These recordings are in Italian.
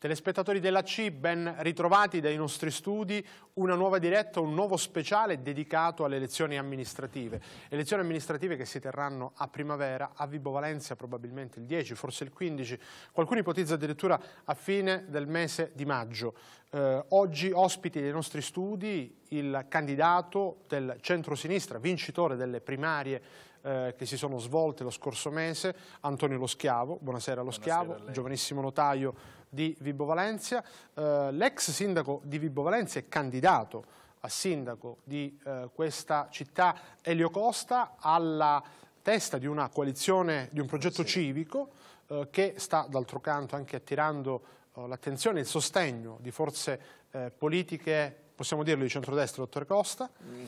Telespettatori della C, ben ritrovati dai nostri studi, una nuova diretta, un nuovo speciale dedicato alle elezioni amministrative. Elezioni amministrative che si terranno a primavera, a Vibo Valencia probabilmente il 10, forse il 15, qualcuno ipotizza addirittura a fine del mese di maggio. Eh, oggi ospiti dei nostri studi il candidato del centro-sinistra, vincitore delle primarie eh, che si sono svolte lo scorso mese, Antonio Lo Schiavo. Buonasera Lo Schiavo, giovanissimo notaio di Vibo Valencia. Eh, L'ex sindaco di Vibo Valencia è candidato a sindaco di eh, questa città, Elio Costa, alla testa di una coalizione, di un progetto sì. civico eh, che sta d'altro canto anche attirando eh, l'attenzione e il sostegno di forze eh, politiche possiamo dirlo di centrodestra, dottor Costa, mm.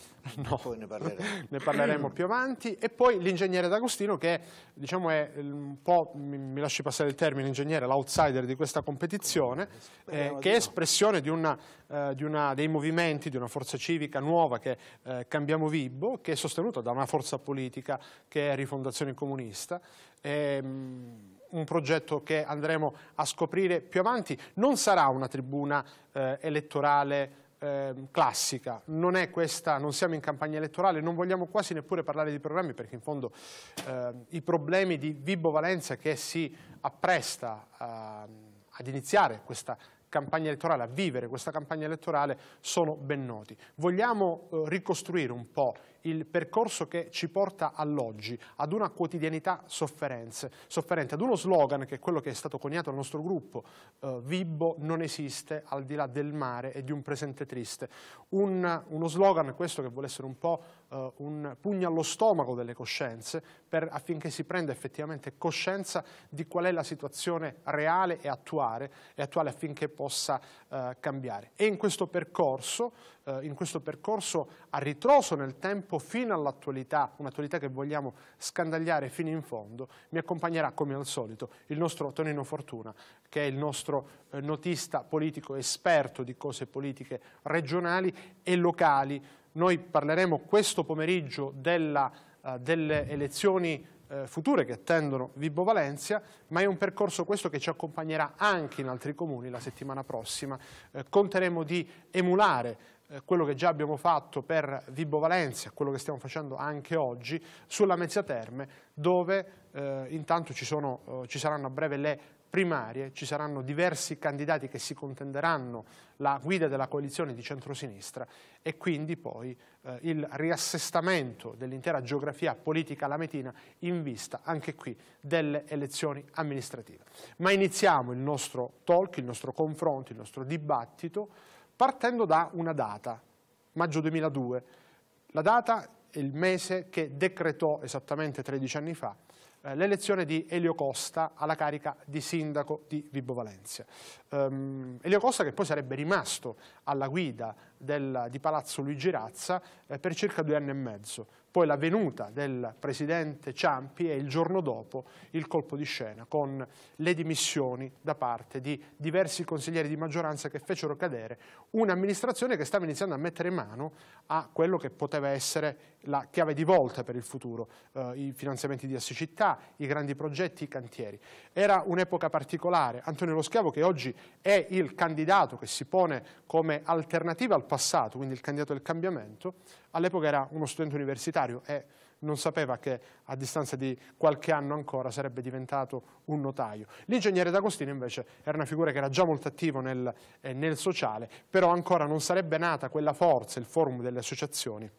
no. poi ne parleremo. ne parleremo più avanti, e poi l'ingegnere D'Agostino che diciamo, è un po', mi lasci passare il termine, ingegnere, l'outsider di questa competizione, eh, eh che è espressione di una, eh, di una, dei movimenti, di una forza civica nuova che eh, Cambiamo Vibbo, che è sostenuta da una forza politica che è Rifondazione Comunista, ehm, un progetto che andremo a scoprire più avanti. Non sarà una tribuna eh, elettorale eh, classica, non è questa, non siamo in campagna elettorale, non vogliamo quasi neppure parlare di programmi perché in fondo eh, i problemi di Vibo Valenza che si appresta a, ad iniziare questa campagna elettorale, a vivere questa campagna elettorale sono ben noti. Vogliamo eh, ricostruire un po' il percorso che ci porta all'oggi, ad una quotidianità sofferenze, sofferente, ad uno slogan che è quello che è stato coniato dal nostro gruppo, eh, Vibbo non esiste al di là del mare e di un presente triste. Un, uno slogan questo che vuole essere un po' eh, un pugno allo stomaco delle coscienze per, affinché si prenda effettivamente coscienza di qual è la situazione reale e attuale, e attuale affinché possa eh, cambiare. E in questo percorso, eh, in questo percorso a ritroso nel tempo fino all'attualità, un'attualità che vogliamo scandagliare fino in fondo, mi accompagnerà come al solito il nostro Tonino Fortuna, che è il nostro eh, notista politico esperto di cose politiche regionali e locali, noi parleremo questo pomeriggio della, uh, delle elezioni uh, future che attendono Vibo Valencia, ma è un percorso questo che ci accompagnerà anche in altri comuni la settimana prossima. Uh, conteremo di emulare quello che già abbiamo fatto per Vibo Valencia, quello che stiamo facendo anche oggi, sulla Mezzia Terme, dove eh, intanto ci, sono, eh, ci, saranno a breve le primarie ci saranno diversi candidati che si contenderanno la guida della coalizione di centrosinistra e quindi poi eh, il riassestamento dell'intera geografia politica lametina in vista anche qui delle elezioni amministrative. Ma iniziamo il nostro talk, il nostro confronto, il nostro dibattito partendo da una data, maggio 2002. La data è il mese che decretò esattamente 13 anni fa eh, l'elezione di Elio Costa alla carica di sindaco di Vibo Valencia. Um, Elio Costa che poi sarebbe rimasto alla guida del, di Palazzo Luigi Razza eh, per circa due anni e mezzo, poi la venuta del presidente Ciampi e il giorno dopo il colpo di scena con le dimissioni da parte di diversi consiglieri di maggioranza che fecero cadere un'amministrazione che stava iniziando a mettere mano a quello che poteva essere la chiave di volta per il futuro, eh, i finanziamenti di Assicittà, i grandi progetti, i cantieri. Era un'epoca particolare. Antonio Lo Schiavo, che oggi è il candidato che si pone come alternativa al passato, quindi il candidato del cambiamento, all'epoca era uno studente universitario e non sapeva che a distanza di qualche anno ancora sarebbe diventato un notaio. L'ingegnere D'Agostino invece era una figura che era già molto attivo nel, eh, nel sociale, però ancora non sarebbe nata quella forza, il forum delle associazioni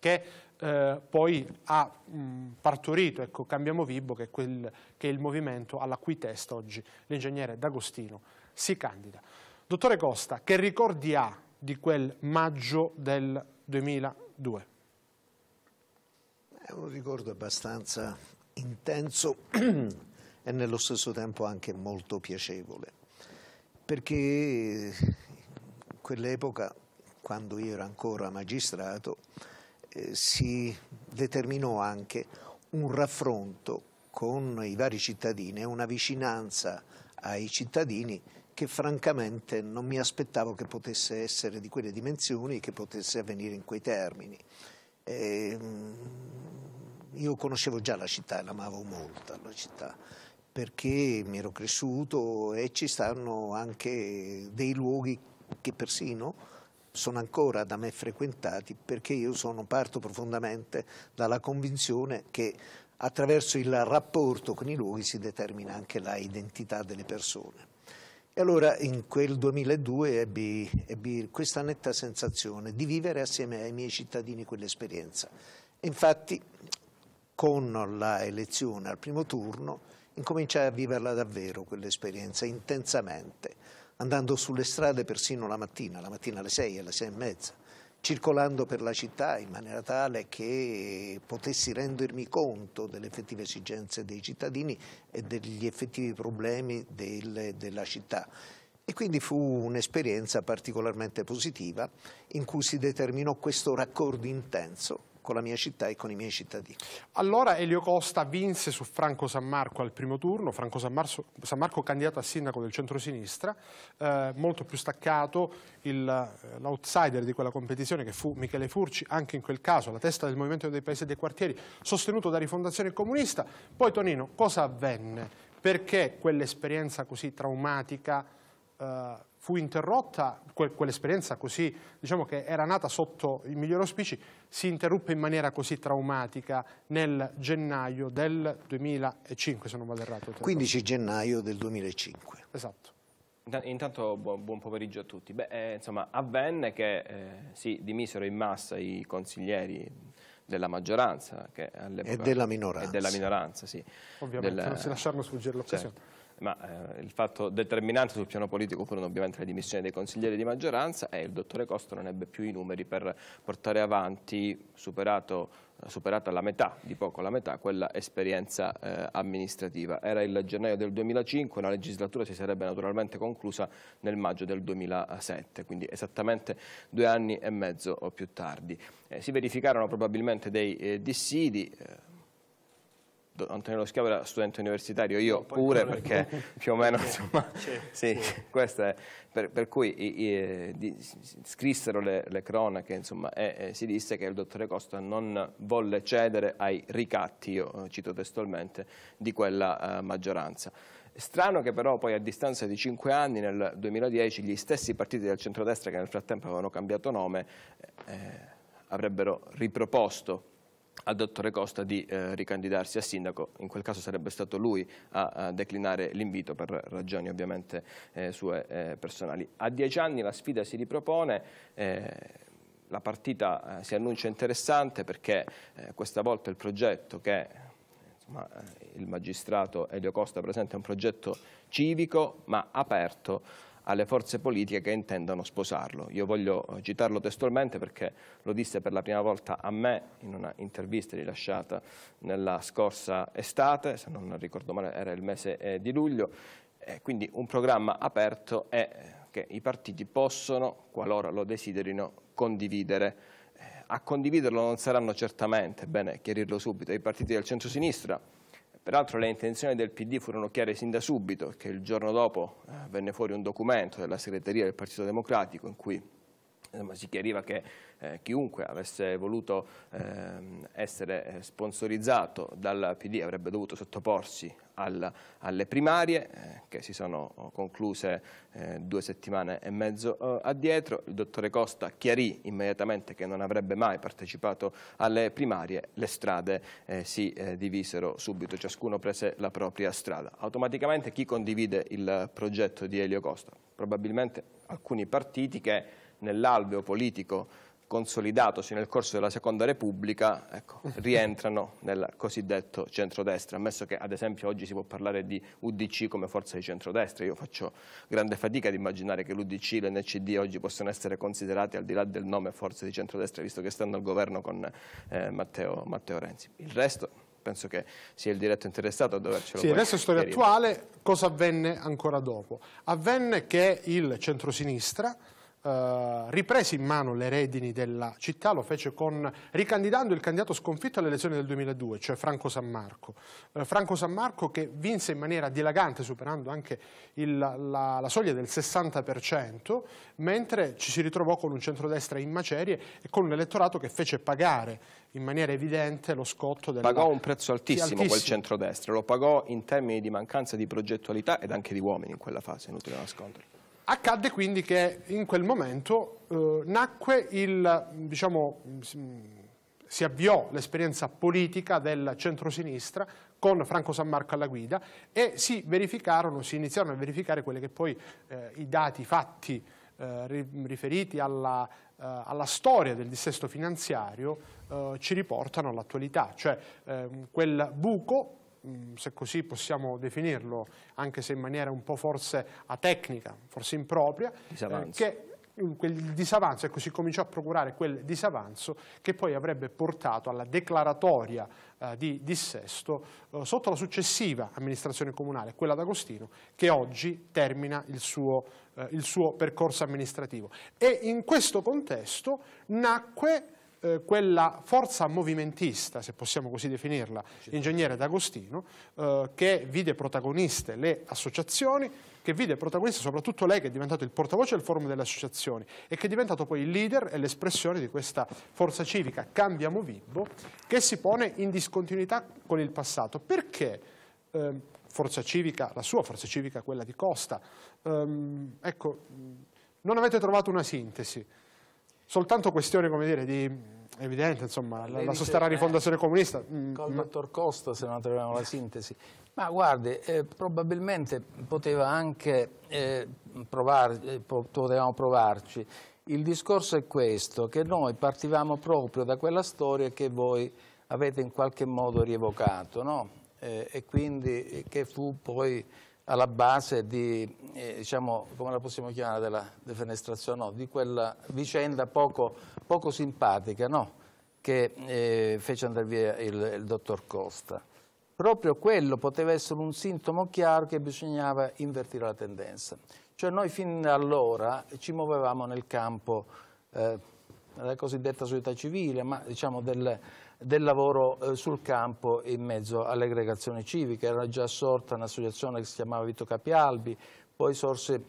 che eh, poi ha mh, mm, partorito, ecco, Cambiamo vibo, che è, quel, che è il movimento alla cui testa oggi l'ingegnere D'Agostino si candida. Dottore Costa, che ricordi ha di quel maggio del 2002? È un ricordo abbastanza intenso e nello stesso tempo anche molto piacevole, perché in quell'epoca, quando io ero ancora magistrato, eh, si determinò anche un raffronto con i vari cittadini e una vicinanza ai cittadini che francamente non mi aspettavo che potesse essere di quelle dimensioni e che potesse avvenire in quei termini. E, ehm, io conoscevo già la città e l'amavo molto la città perché mi ero cresciuto e ci stanno anche dei luoghi che persino sono ancora da me frequentati perché io sono, parto profondamente dalla convinzione che attraverso il rapporto con i luoghi si determina anche la identità delle persone. E allora in quel 2002 ebbi, ebbi questa netta sensazione di vivere assieme ai miei cittadini quell'esperienza. Infatti con la elezione al primo turno incominciai a viverla davvero quell'esperienza intensamente andando sulle strade persino la mattina, la mattina alle 6 alle 6 e mezza, circolando per la città in maniera tale che potessi rendermi conto delle effettive esigenze dei cittadini e degli effettivi problemi del, della città. E quindi fu un'esperienza particolarmente positiva in cui si determinò questo raccordo intenso con la mia città e con i miei cittadini. Allora Elio Costa vinse su Franco San Marco al primo turno, Franco San, Marzo, San Marco candidato a sindaco del centrosinistra, eh, molto più staccato, eh, l'outsider di quella competizione che fu Michele Furci, anche in quel caso la testa del Movimento dei Paesi e dei Quartieri, sostenuto da Rifondazione Comunista. Poi Tonino, cosa avvenne? Perché quell'esperienza così traumatica... Eh, fu interrotta, que quell'esperienza così, diciamo che era nata sotto i migliori auspici, si interruppe in maniera così traumatica nel gennaio del 2005, se non vado errato. 15 gennaio del 2005. Esatto. Intanto buon, pomeriggio a tutti. Beh, eh, insomma, avvenne che eh, si dimisero in massa i consiglieri della maggioranza e della minoranza. E della minoranza, sì. Ovviamente, del, non si lasciarono sfuggire l'occasione. Certo ma eh, il fatto determinante sul piano politico furono ovviamente le dimissioni dei consiglieri di maggioranza e il dottore Costa non ebbe più i numeri per portare avanti, superato superata la metà, di poco la metà, quella esperienza eh, amministrativa. Era il gennaio del 2005, la legislatura si sarebbe naturalmente conclusa nel maggio del 2007, quindi esattamente due anni e mezzo più tardi. Eh, si verificarono probabilmente dei eh, dissidi, eh, Antonio Lo Schiavo era studente universitario, io pure perché più o meno insomma, sì, questo è, per, per cui i, i, di, scrissero le, le cronache insomma, e, e, si disse che il dottore Costa non volle cedere ai ricatti, io eh, cito testualmente, di quella eh, maggioranza. Strano che però poi a distanza di cinque anni, nel 2010, gli stessi partiti del centrodestra che nel frattempo avevano cambiato nome eh, avrebbero riproposto al dottore Costa di eh, ricandidarsi a sindaco, in quel caso sarebbe stato lui a, a declinare l'invito per ragioni ovviamente eh, sue eh, personali. A dieci anni la sfida si ripropone, eh, la partita eh, si annuncia interessante perché eh, questa volta il progetto che insomma, il magistrato Elio Costa presenta è un progetto civico ma aperto alle forze politiche che intendono sposarlo. Io voglio citarlo testualmente perché lo disse per la prima volta a me in una intervista rilasciata nella scorsa estate, se non ricordo male era il mese eh, di luglio, quindi un programma aperto è che i partiti possono, qualora lo desiderino, condividere. Eh, a condividerlo non saranno certamente, è bene chiarirlo subito, i partiti del centro-sinistra, Peraltro le intenzioni del PD furono chiare sin da subito, che il giorno dopo eh, venne fuori un documento della segreteria del Partito Democratico in cui insomma, si chiariva che eh, chiunque avesse voluto ehm, eh, essere sponsorizzato dal PD avrebbe dovuto sottoporsi al, alle primarie eh, che si sono oh, concluse eh, due settimane e mezzo eh, addietro. Il dottore Costa chiarì immediatamente che non avrebbe mai partecipato alle primarie, le strade si divisero subito, ciascuno prese la propria strada. Automaticamente chi condivide il progetto di Elio Costa? Probabilmente alcuni partiti che nell'alveo politico consolidatosi nel corso della Seconda Repubblica ecco, rientrano nel cosiddetto centrodestra, ammesso che ad esempio oggi si può parlare di UDC come forza di centrodestra, io faccio grande fatica ad immaginare che l'UDC e l'NCD oggi possano essere considerati al di là del nome forze di centrodestra, visto che stanno al governo con eh, Matteo, Matteo Renzi. Il resto penso che sia il diretto interessato a dovercelo Sì, adesso storia attuale, cosa avvenne ancora dopo? Avvenne che il centrosinistra Uh, eh, riprese in mano le redini della città, lo fece con, ricandidando il candidato sconfitto alle elezioni del 2002, cioè Franco San Marco. Uh, eh, Franco San Marco che vinse in maniera dilagante, superando anche il, la, la, soglia del 60%, mentre ci si ritrovò con un centrodestra in macerie e con un elettorato che fece pagare in maniera evidente lo scotto del Pagò un prezzo altissimo, altissimo quel centrodestra, lo pagò in termini di mancanza di progettualità ed anche di uomini in quella fase, inutile nascondere. Accadde quindi che in quel momento eh, nacque il, diciamo, si avviò l'esperienza politica del centrosinistra con Franco San Marco alla guida e si verificarono, si iniziarono a verificare quelli che poi eh, i dati fatti eh, riferiti alla, eh, alla, storia del dissesto finanziario eh, ci riportano all'attualità, cioè ehm, quel buco Mm, se così possiamo definirlo, anche se in maniera un po' forse atecnica, forse impropria, disavanzo. Eh, che quel disavanzo, ecco, si cominciò a procurare quel disavanzo che poi avrebbe portato alla declaratoria eh, di dissesto eh, sotto la successiva amministrazione comunale, quella d'Agostino, che oggi termina il suo, eh, il suo percorso amministrativo. E in questo contesto nacque eh, quella forza movimentista, se possiamo così definirla, ingegnere D'Agostino, eh, che vide protagoniste le associazioni, che vide protagonista soprattutto lei che è diventato il portavoce del forum delle associazioni e che è diventato poi il leader e l'espressione di questa forza civica Cambiamo Vibbo, che si pone in discontinuità con il passato. Perché eh, forza civica, la sua forza civica, quella di Costa, ehm, ecco, non avete trovato una sintesi? soltanto questione, come dire, di evidente, insomma, la, la sosterrà rifondazione comunista. Mm, Col mm. dottor Costa, se non troviamo la sintesi. Ma guardi, eh, probabilmente poteva anche eh, provare, eh, potevamo provarci. Il discorso è questo, che noi partivamo proprio da quella storia che voi avete in qualche modo rievocato, no? eh, e quindi eh, che fu poi alla base di, eh, diciamo, come la possiamo chiamare, della defenestrazione, no, di quella vicenda poco, poco simpatica no, che eh, fece andare via il, il dottor Costa. Proprio quello poteva essere un sintomo chiaro che bisognava invertire la tendenza. Cioè noi fin da allora ci muovevamo nel campo eh, della cosiddetta società civile, ma diciamo del, del lavoro eh, sul campo in mezzo alle aggregazioni civiche. Era già sorta un'associazione che si chiamava Vito Capialbi, poi sorse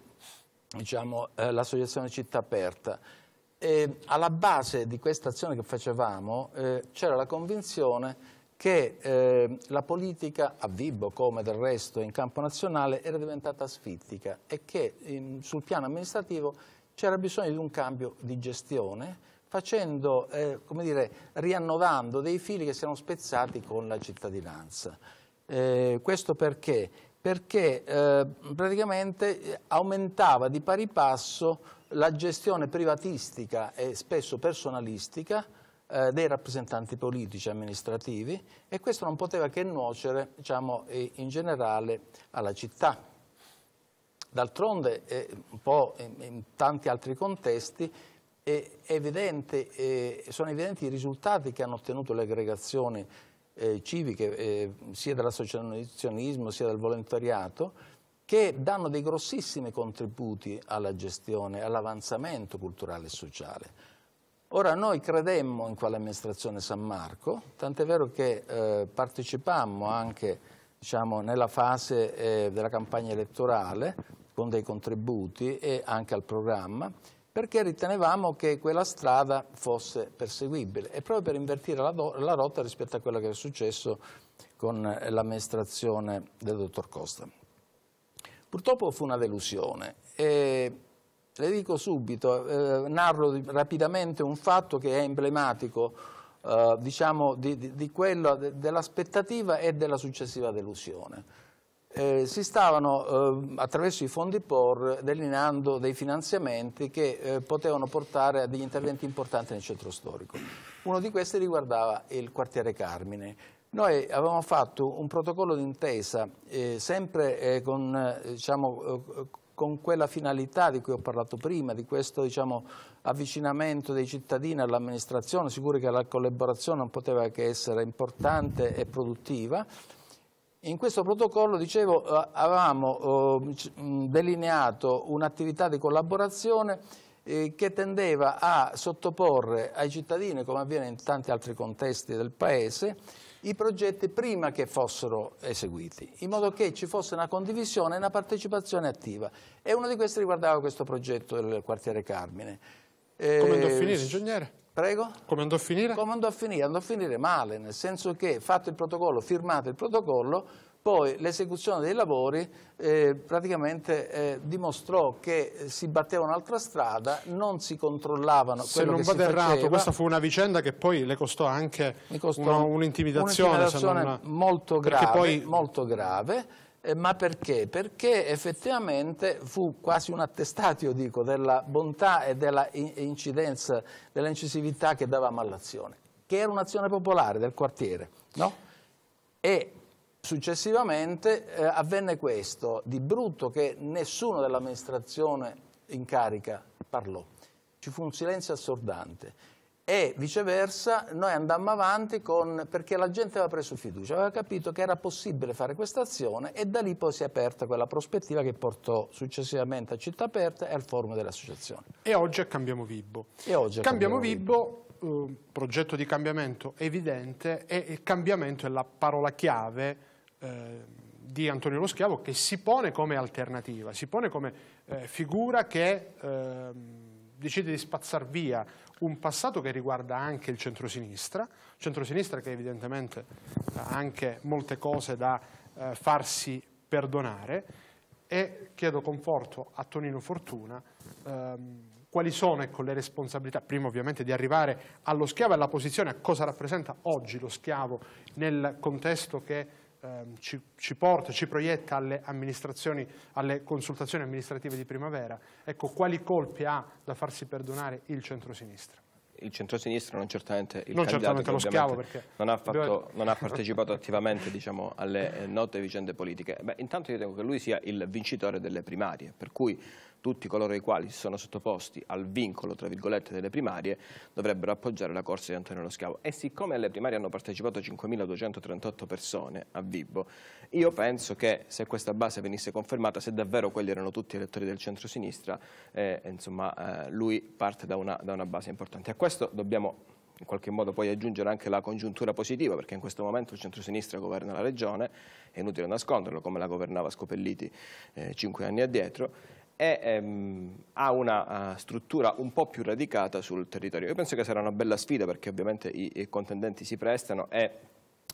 diciamo, eh, l'associazione Città Aperta. E alla base di questa azione che facevamo eh, c'era la convinzione che eh, la politica a Vibo, come del resto in campo nazionale, era diventata asfittica e che in, sul piano amministrativo c'era bisogno di un cambio di gestione facendo, eh, come dire, riannovando dei fili che siano spezzati con la cittadinanza. Eh, questo perché? Perché eh, praticamente eh, aumentava di pari passo la gestione privatistica e spesso personalistica eh, dei rappresentanti politici e amministrativi e questo non poteva che nuocere diciamo, in generale alla città. D'altronde, eh, un po' in, in tanti altri contesti, Evidente, eh, sono evidenti i risultati che hanno ottenuto le aggregazioni eh, civiche, eh, sia dell'associazionismo sia del volontariato, che danno dei grossissimi contributi alla gestione, all'avanzamento culturale e sociale. Ora noi credemmo in quell'amministrazione San Marco, tant'è vero che eh, partecipammo anche diciamo, nella fase eh, della campagna elettorale con dei contributi e anche al programma, perché ritenevamo che quella strada fosse perseguibile e proprio per invertire la, la rotta rispetto a quello che era successo con eh, l'amministrazione del dottor Costa. Purtroppo fu una delusione e le dico subito, eh, narro rapidamente un fatto che è emblematico eh, diciamo, di, di, di dell'aspettativa e della successiva delusione eh, si stavano eh, attraverso i fondi POR delineando dei finanziamenti che eh, potevano portare a degli interventi importanti nel centro storico. Uno di questi riguardava il quartiere Carmine. Noi avevamo fatto un protocollo d'intesa eh, sempre eh, con, eh, diciamo, con, quella finalità di cui ho parlato prima, di questo diciamo, avvicinamento dei cittadini all'amministrazione, sicuri che la collaborazione non poteva che essere importante e produttiva, in questo protocollo, dicevo, eh, avevamo eh, delineato un'attività di collaborazione eh, che tendeva a sottoporre ai cittadini, come avviene in tanti altri contesti del Paese, i progetti prima che fossero eseguiti, in modo che ci fosse una condivisione e una partecipazione attiva. E uno di questi riguardava questo progetto del quartiere Carmine. Come andò a finire, ingegnere? Prego? Come andò a finire? Come andò a finire? Andò a finire male, nel senso che fatto il protocollo, firmato il protocollo, poi l'esecuzione dei lavori eh, praticamente eh, dimostrò che eh, si batteva un'altra strada, non si controllavano Se non vado errato, questa fu una vicenda che poi le costò anche un'intimidazione. Un un'intimidazione un non... molto, grave, perché poi... molto grave eh, ma perché? Perché effettivamente fu quasi un attestato, io dico, della bontà e della incidenza, della che davamo all'azione, che era un'azione popolare del quartiere, no? E successivamente eh, avvenne questo di brutto che nessuno dell'amministrazione in carica parlò. Ci fu un silenzio assordante e viceversa noi andammo avanti con, perché la gente aveva preso fiducia, aveva capito che era possibile fare questa azione e da lì poi si è aperta quella prospettiva che portò successivamente a Città Aperta e al forum dell'associazione. E oggi è Cambiamo Vibbo. E oggi è Cambiamo, Cambiamo Vibbo, Vibbo. Eh, progetto di cambiamento evidente e il cambiamento è la parola chiave eh, di Antonio Lo Schiavo che si pone come alternativa, si pone come eh, figura che ehm, decide di spazzar via un passato che riguarda anche il centrosinistra, centrosinistra che evidentemente ha anche molte cose da eh, farsi perdonare e chiedo conforto a Tonino Fortuna ehm, quali sono ecco, le responsabilità, prima ovviamente di arrivare allo schiavo e alla posizione, a cosa rappresenta oggi lo schiavo nel contesto che ehm, ci, ci, porta, ci proietta alle, alle consultazioni amministrative di primavera, ecco quali colpi ha da farsi perdonare il centrosinistra? il centrosinistra non certamente il non certamente lo schiavo perché non ha, fatto, non ha partecipato attivamente diciamo, alle eh, note vicende politiche. Beh, intanto io ritengo che lui sia il vincitore delle primarie, per cui tutti coloro i quali si sono sottoposti al vincolo tra virgolette delle primarie dovrebbero appoggiare la corsa di Antonio Lo Schiavo e siccome alle primarie hanno partecipato 5.238 persone a Vibbo io penso che se questa base venisse confermata se davvero quelli erano tutti elettori del centro-sinistra eh, insomma eh, lui parte da una, da una base importante a questo dobbiamo in qualche modo poi aggiungere anche la congiuntura positiva, perché in questo momento il centrosinistra governa la regione, è inutile nasconderlo, come la governava Scopelliti eh, cinque anni addietro, e ehm, ha una uh, struttura un po' più radicata sul territorio. Io penso che sarà una bella sfida perché ovviamente i, i contendenti si prestano e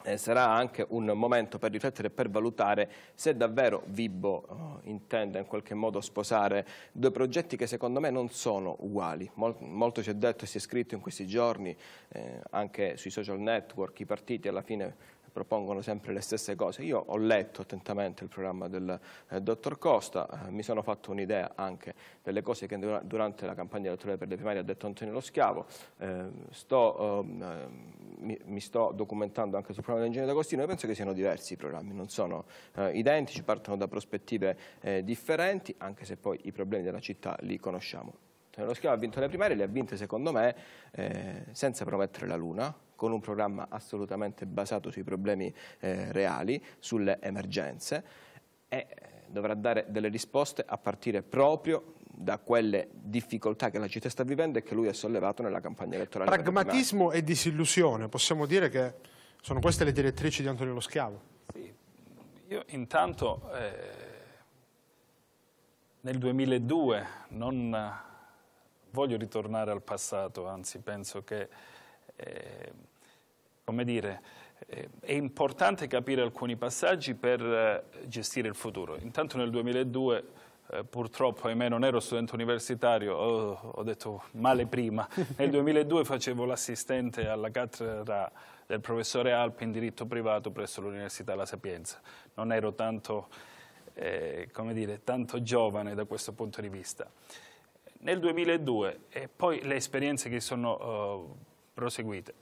eh, sarà anche un momento per riflettere e per valutare se davvero Vibbo oh, intenda in qualche modo sposare due progetti che secondo me non sono uguali. Mol molto ci è detto e si è scritto in questi giorni, eh, anche sui social network, i partiti alla fine propongono sempre le stesse cose. Io ho letto attentamente il programma del eh, dottor Costa, eh, mi sono fatto un'idea anche delle cose che durante la campagna elettorale per le primarie ha detto Antonio Lo Schiavo, eh, sto, ehm, eh, mi, mi, sto documentando anche sul programma dell'ingegnere D'Agostino e penso che siano diversi i programmi, non sono eh, identici, partono da prospettive eh, differenti, anche se poi i problemi della città li conosciamo. Cioè, lo Schia ha vinto le primarie, le ha vinte secondo me eh, senza promettere la luna, con un programma assolutamente basato sui problemi eh, reali, sulle emergenze e eh, dovrà dare delle risposte a partire proprio da quelle difficoltà che la città sta vivendo e che lui ha sollevato nella campagna elettorale. Pragmatismo e disillusione, possiamo dire che sono queste le direttrici di Antonio Lo Schiavo? Sì. Io intanto eh, nel 2002 non voglio ritornare al passato, anzi penso che, eh, come dire, eh, è importante capire alcuni passaggi per eh, gestire il futuro. Intanto nel 2002 eh, purtroppo, ahimè, non ero studente universitario, oh, ho detto male prima. Nel 2002 facevo l'assistente alla cattedra del professore Alpi in diritto privato presso l'Università La Sapienza. Non ero tanto, eh, dire, tanto giovane da questo punto di vista nel 2002 e poi le esperienze che sono uh, proseguite.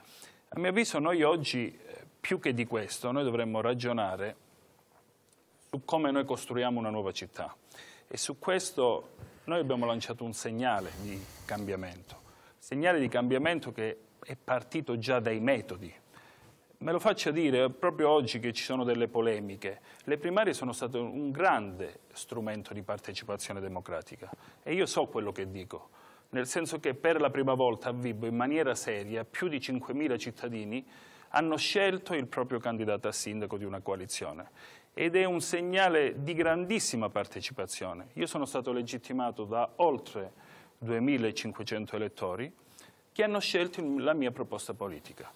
A mio avviso noi oggi, eh, più che di questo, noi dovremmo ragionare su come noi costruiamo una nuova città e su questo noi abbiamo lanciato un segnale di cambiamento, segnale di cambiamento che è partito già dai metodi me lo faccia dire proprio oggi che ci sono delle polemiche. Le primarie sono state un grande strumento di partecipazione democratica e io so quello che dico, nel senso che per la prima volta a Vibo in maniera seria più di 5.000 cittadini hanno scelto il proprio candidato a sindaco di una coalizione ed è un segnale di grandissima partecipazione. Io sono stato legittimato da oltre 2.500 elettori che hanno scelto la mia proposta politica.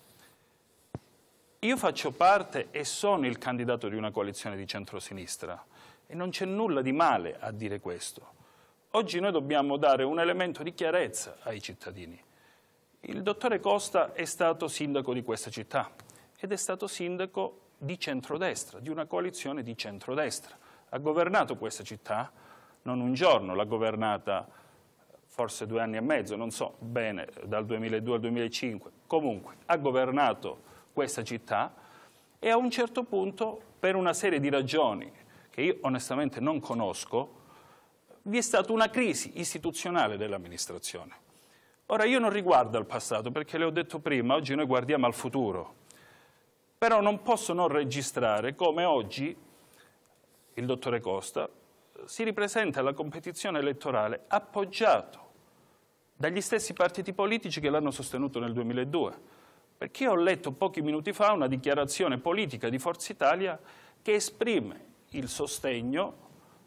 Io faccio parte e sono il candidato di una coalizione di centrosinistra e non c'è nulla di male a dire questo. Oggi noi dobbiamo dare un elemento di chiarezza ai cittadini. Il dottore Costa è stato sindaco di questa città ed è stato sindaco di centrodestra, di una coalizione di centrodestra. Ha governato questa città, non un giorno, l'ha governata forse due anni e mezzo, non so bene, dal 2002 al 2005. Comunque, ha governato questa città e a un certo punto, per una serie di ragioni che io onestamente non conosco, vi è stata una crisi istituzionale dell'amministrazione. Ora, io non riguardo al passato, perché le ho detto prima, oggi noi guardiamo al futuro. Però non posso non registrare come oggi il dottore Costa si ripresenta alla competizione elettorale appoggiato dagli stessi partiti politici che l'hanno sostenuto nel 2002. Perché ho letto pochi minuti fa una dichiarazione politica di Forza Italia che esprime il sostegno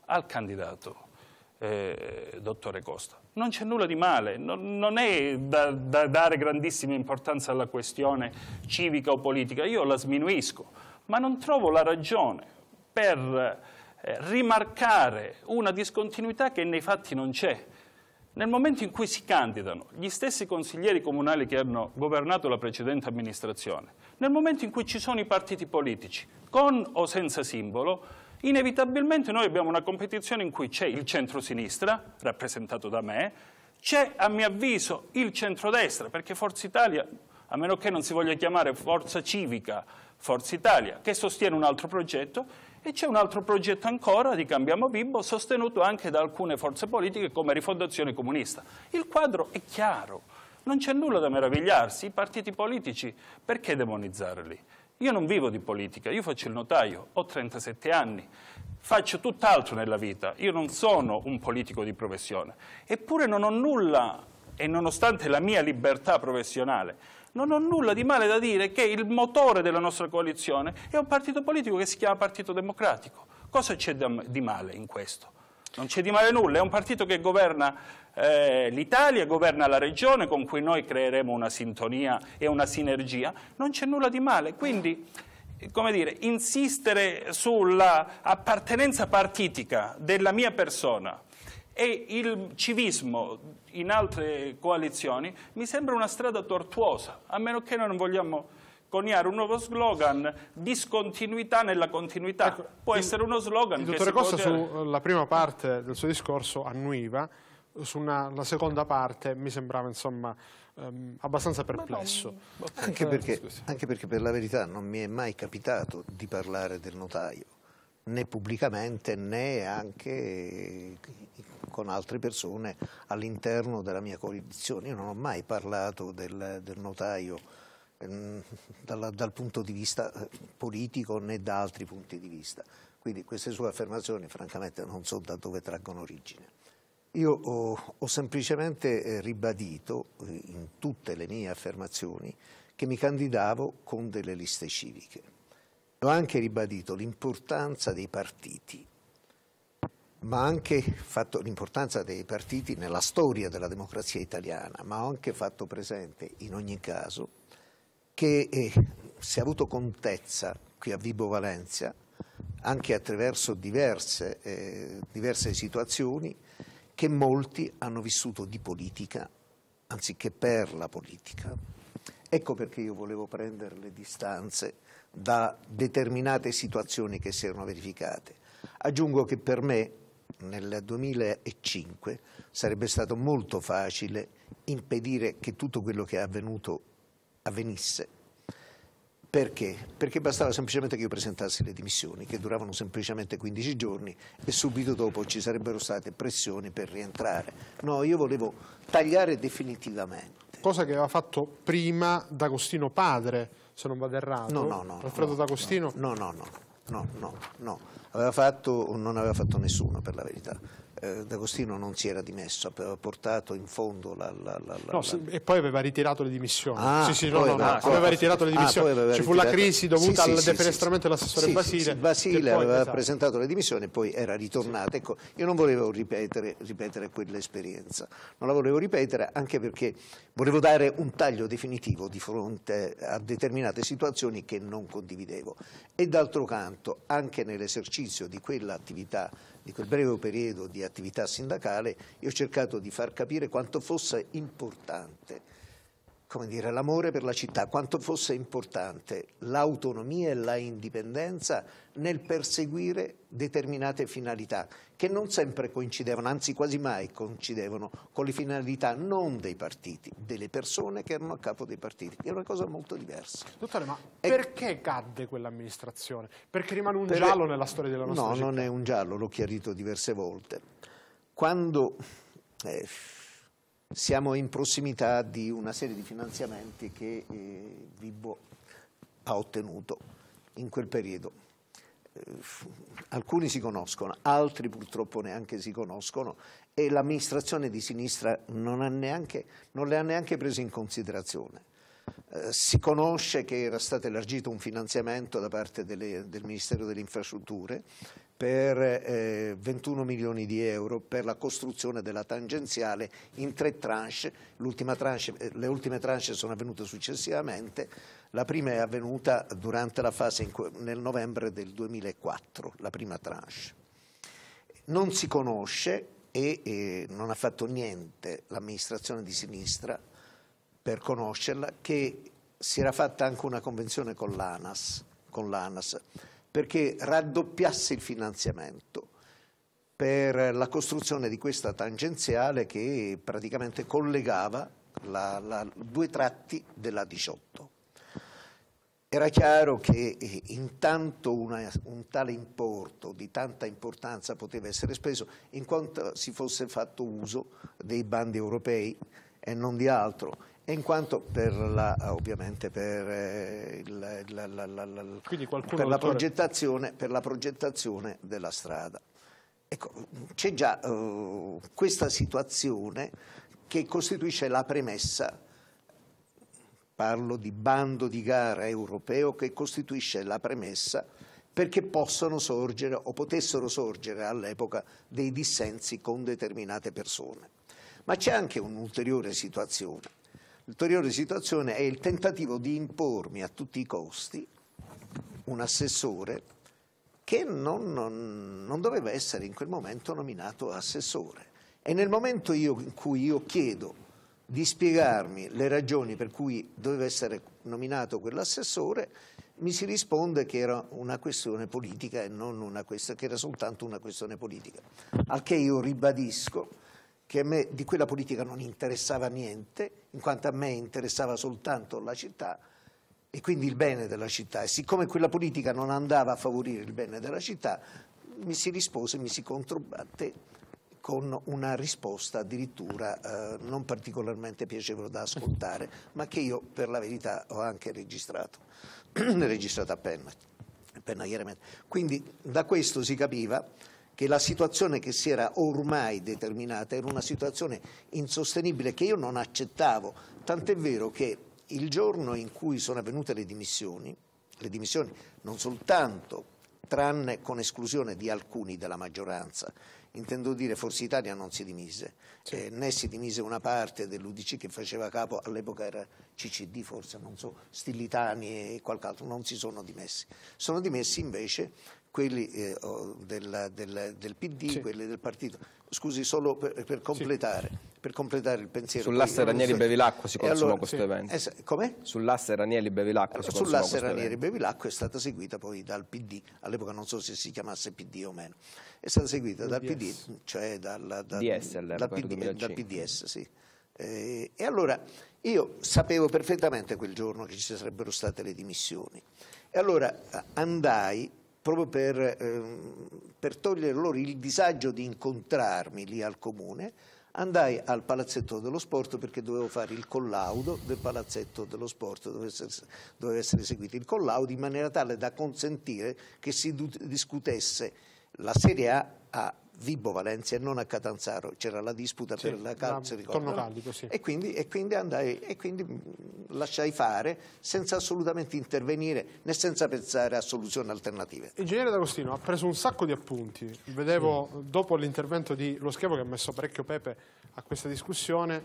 al candidato, eh, dottore Costa. Non c'è nulla di male, non, non è da, da dare grandissima importanza alla questione civica o politica, io la sminuisco, ma non trovo la ragione per eh, rimarcare una discontinuità che nei fatti non c'è. Nel momento in cui si candidano gli stessi consiglieri comunali che hanno governato la precedente amministrazione, nel momento in cui ci sono i partiti politici, con o senza simbolo, inevitabilmente noi abbiamo una competizione in cui c'è il centro-sinistra, rappresentato da me, c'è a mio avviso il centrodestra, perché Forza Italia, a meno che non si voglia chiamare Forza Civica, Forza Italia, che sostiene un altro progetto, e c'è un altro progetto ancora di Cambiamo Bibbo, sostenuto anche da alcune forze politiche come Rifondazione Comunista. Il quadro è chiaro, non c'è nulla da meravigliarsi, i partiti politici, perché demonizzarli? Io non vivo di politica, io faccio il notaio, ho 37 anni, faccio tutt'altro nella vita, io non sono un politico di professione, eppure non ho nulla, e nonostante la mia libertà professionale, non ho nulla di male da dire che il motore della nostra coalizione è un partito politico che si chiama Partito Democratico. Cosa c'è di male in questo? Non c'è di male nulla, è un partito che governa eh, l'Italia, governa la regione con cui noi creeremo una sintonia e una sinergia, non c'è nulla di male, quindi come dire, insistere sulla appartenenza partitica della mia persona e il civismo in altre coalizioni mi sembra una strada tortuosa, a meno che noi non vogliamo coniare un nuovo slogan, discontinuità nella continuità. Ecco, Può il, essere uno slogan il che dottore Costa potere... sulla eh, prima parte del suo discorso annuiva, sulla seconda parte mi sembrava insomma ehm, abbastanza perplesso. No, boh, anche, perché, anche perché per la verità non mi è mai capitato di parlare del notaio né pubblicamente né anche con altre persone all'interno della mia coalizione. Io non ho mai parlato del, del notaio ehm, dal, dal punto di vista eh, politico né da altri punti di vista. Quindi queste sue affermazioni francamente non so da dove traggono origine. Io ho, ho, semplicemente eh, ribadito eh, in tutte le mie affermazioni che mi candidavo con delle liste civiche. Ho anche ribadito l'importanza dei partiti ma anche fatto l'importanza dei partiti nella storia della democrazia italiana, ma ho anche fatto presente in ogni caso che eh, si è avuto contezza qui a Vibo Valencia, anche attraverso diverse, eh, diverse situazioni, che molti hanno vissuto di politica anziché per la politica. Ecco perché io volevo prendere le distanze da determinate situazioni che si erano verificate. Aggiungo che per me nel 2005 sarebbe stato molto facile impedire che tutto quello che è avvenuto avvenisse. Perché? Perché bastava semplicemente che io presentassi le dimissioni, che duravano semplicemente 15 giorni e subito dopo ci sarebbero state pressioni per rientrare. No, io volevo tagliare definitivamente. Cosa che aveva fatto prima D'Agostino padre, se non vado errato. No, no, no. Alfredo no, D'Agostino. no, no, no, no, no. no aveva fatto o non aveva fatto nessuno per la verità. Eh, D'Agostino non si era dimesso, aveva portato in fondo la... la, la, la no, e poi aveva ritirato le dimissioni. Ah, sì, sì, no, no, aveva, aveva ritirato le ah, dimissioni. Ah, Ci fu la crisi dovuta sì, al defenestramento dell'assessore Basile. Sì, Basile aveva esatto. presentato le dimissioni e poi era ritornata. Ecco, io non volevo ripetere, ripetere quell'esperienza, non la volevo ripetere anche perché volevo dare un taglio definitivo di fronte a determinate situazioni che non condividevo. E d'altro canto, anche nell'esercizio di quell'attività di quel breve periodo di attività sindacale, io ho cercato di far capire quanto fosse importante come dire, l'amore per la città, quanto fosse importante l'autonomia e la indipendenza nel perseguire determinate finalità che non sempre coincidevano, anzi quasi mai coincidevano con le finalità non dei partiti, delle persone che erano a capo dei partiti, che è una cosa molto diversa. Dottore, ma e... perché cadde quell'amministrazione? Perché rimane un per... giallo nella storia della nostra no, città? No, non è un giallo, l'ho chiarito diverse volte. Quando... Eh, siamo in prossimità di una serie di finanziamenti che eh, Vibo ha ottenuto in quel periodo. Eh, alcuni si conoscono, altri purtroppo neanche si conoscono e l'amministrazione di sinistra non, ha neanche, non le ha neanche prese in considerazione. Eh, si conosce che era stato elargito un finanziamento da parte delle, del Ministero delle Infrastrutture per eh, 21 milioni di euro per la costruzione della tangenziale in tre tranche, tranche eh, le ultime tranche sono avvenute successivamente, la prima è avvenuta durante la fase nel novembre del 2004, la prima tranche. Non si conosce e, e eh, non ha fatto niente l'amministrazione di sinistra per conoscerla, che si era fatta anche una convenzione con l'ANAS, con l'ANAS perché raddoppiasse il finanziamento per la costruzione di questa tangenziale che praticamente collegava la, la, due tratti della 18. Era chiaro che eh, intanto una, un tale importo di tanta importanza poteva essere speso in quanto si fosse fatto uso dei bandi europei e non di altro in quanto per la, ovviamente per, eh, il, la, la, la, per, la progettazione, per la progettazione della strada. Ecco, c'è già uh, questa situazione che costituisce la premessa, parlo di bando di gara europeo, che costituisce la premessa perché possono sorgere o potessero sorgere all'epoca dei dissensi con determinate persone. Ma c'è anche un'ulteriore situazione L'ulteriore situazione è il tentativo di impormi a tutti i costi un assessore che non, non, non doveva essere in quel momento nominato assessore. E nel momento io, in cui io chiedo di spiegarmi le ragioni per cui doveva essere nominato quell'assessore, mi si risponde che era una questione politica e non una questione, che era soltanto una questione politica. Al che io ribadisco che a me di quella politica non interessava niente, in quanto a me interessava soltanto la città e quindi il bene della città. E siccome quella politica non andava a favorire il bene della città, mi si rispose, mi si controbatté con una risposta addirittura eh, non particolarmente piacevole da ascoltare, ma che io per la verità ho anche registrato, registrata a penna, penna chiaramente. Quindi da questo si capiva che la situazione che si era ormai determinata era una situazione insostenibile che io non accettavo, tant'è vero che il giorno in cui sono avvenute le dimissioni, le dimissioni non soltanto tranne con esclusione di alcuni della maggioranza. Intendo dire Forza Italia non si dimise, sì. eh, né si dimise una parte dell'Udc che faceva capo, all'epoca era CCD forse, non so, Stillitani e altro, non si sono dimessi. Sono dimessi invece quelli eh, della, della, del PD, sì. quelli del partito. Scusi, solo per, per, completare, sì. per completare, il pensiero. Sull'asse Ranieri Bevilacqua si consumò allora, questo sì. evento. Es- come? Sull'asse Ranieri Bevilacqua allora, Sull'asse Ranieri Bevilacqua è stata seguita poi dal PD, all'epoca non so se si chiamasse PD o meno, è stata seguita dal PD, cioè dalla, da, DS dal, PD, dal PDS, sì. Eh, e allora io sapevo perfettamente quel giorno che ci sarebbero state le dimissioni. E allora andai proprio per, ehm, per togliere loro il disagio di incontrarmi lì al comune, andai al palazzetto dello sport perché dovevo fare il collaudo del palazzetto dello sport, doveva essere, doveva essere eseguito il collaudo in maniera tale da consentire che si discutesse la Serie A a Vibo Valencia e non a Catanzaro, c'era la disputa sì, per la calza di Callico, sì. e, quindi, e, quindi andai, e quindi lasciai fare senza assolutamente intervenire né senza pensare a soluzioni alternative. Ingegnere D'Agostino ha preso un sacco di appunti, vedevo sì. dopo l'intervento di Lo Schiavo che ha messo parecchio pepe a questa discussione,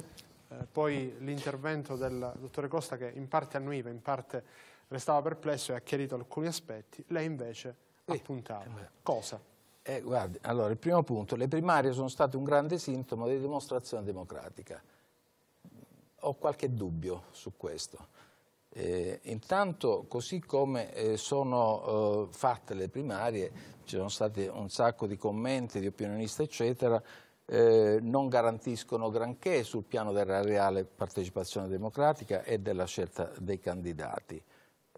eh, poi l'intervento del dottore Costa che in parte annuiva, in parte restava perplesso e ha chiarito alcuni aspetti, lei invece eh, appuntava. Eh Cosa? Eh, guardi, allora, il primo punto, le primarie sono state un grande sintomo di dimostrazione democratica. Ho qualche dubbio su questo. Eh, intanto, così come eh, sono eh, fatte le primarie, ci sono stati un sacco di commenti, di opinionisti, eccetera, eh, non garantiscono granché sul piano della reale partecipazione democratica e della scelta dei candidati.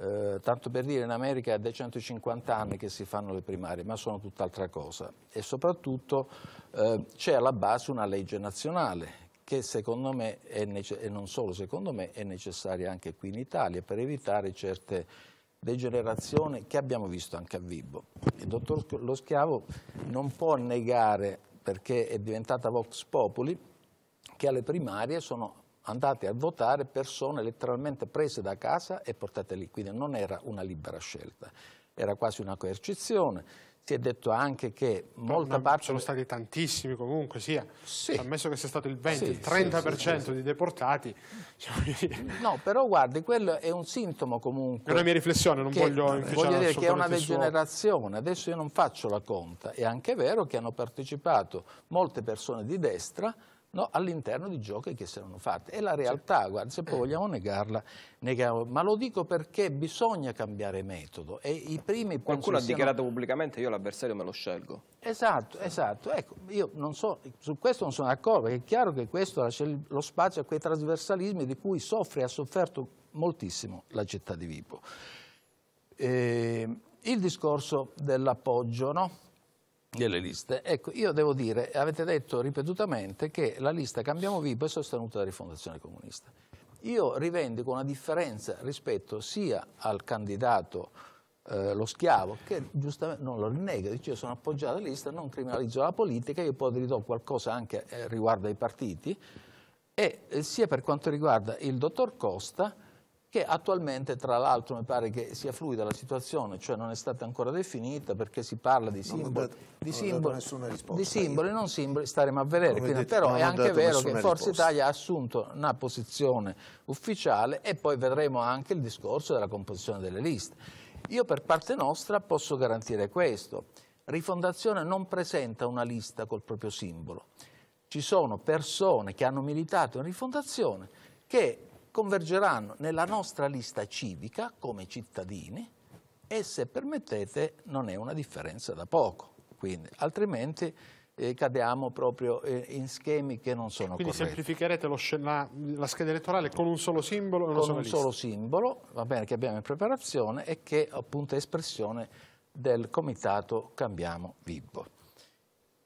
Eh, tanto per dire in America è da 150 anni che si fanno le primarie, ma sono tutt'altra cosa. E soprattutto eh, c'è alla base una legge nazionale che secondo me, e non solo secondo me, è necessaria anche qui in Italia per evitare certe degenerazioni che abbiamo visto anche a Vibo. Il dottor Lo Schiavo non può negare, perché è diventata Vox Populi, che alle primarie sono andate a votare persone letteralmente prese da casa e portate lì, quindi non era una libera scelta, era quasi una coercizione. Si è detto anche che molta no, parte... Sono stati tantissimi comunque, sia. Sì. Ammesso che sia stato il 20, sì, il 30% sì, di deportati. No, però guardi, quello è un sintomo comunque... È una mia riflessione, non che, voglio... Voglio dire che è una degenerazione, adesso io non faccio la conta. È anche vero che hanno partecipato molte persone di destra no, all'interno di giochi che si erano fatti. È la realtà, sì. guarda, se poi eh. vogliamo negarla, neghiamo. ma lo dico perché bisogna cambiare metodo. E i primi Qualcuno ha siano... dichiarato pubblicamente io l'avversario me lo scelgo. Esatto, esatto. Ecco, io non so, su questo non sono d'accordo, perché è chiaro che questo lascia lo spazio a quei trasversalismi di cui soffre e ha sofferto moltissimo la città di Vipo. Eh, il discorso dell'appoggio, no? delle liste. Ecco, io devo dire, avete detto ripetutamente che la lista Cambiamo Vivo è sostenuta da Rifondazione Comunista. Io rivendico una differenza rispetto sia al candidato eh, lo schiavo, che giustamente non lo rinnega, dice io sono appoggiato alla lista, non criminalizzo la politica, io poi ridò qualcosa anche eh, riguardo ai partiti, e eh, sia per quanto riguarda il dottor Costa, che attualmente tra l'altro mi pare che sia fluida la situazione, cioè non è stata ancora definita perché si parla di simboli, non dato, di, simboli di simboli, non simboli, staremo a vedere, Quindi, detto, però è anche vero che Forza risposta. Italia ha assunto una posizione ufficiale e poi vedremo anche il discorso della composizione delle liste. Io per parte nostra posso garantire questo, Rifondazione non presenta una lista col proprio simbolo, ci sono persone che hanno militato in Rifondazione che convergeranno nella nostra lista civica come cittadini e se permettete non è una differenza da poco, quindi, altrimenti eh, cadiamo proprio eh, in schemi che non sono Quindi corretti. semplificherete la, la, scheda elettorale con un solo simbolo e una Con un lista. solo simbolo, va bene, che abbiamo in preparazione e che appunto è espressione del comitato Cambiamo Vibbo.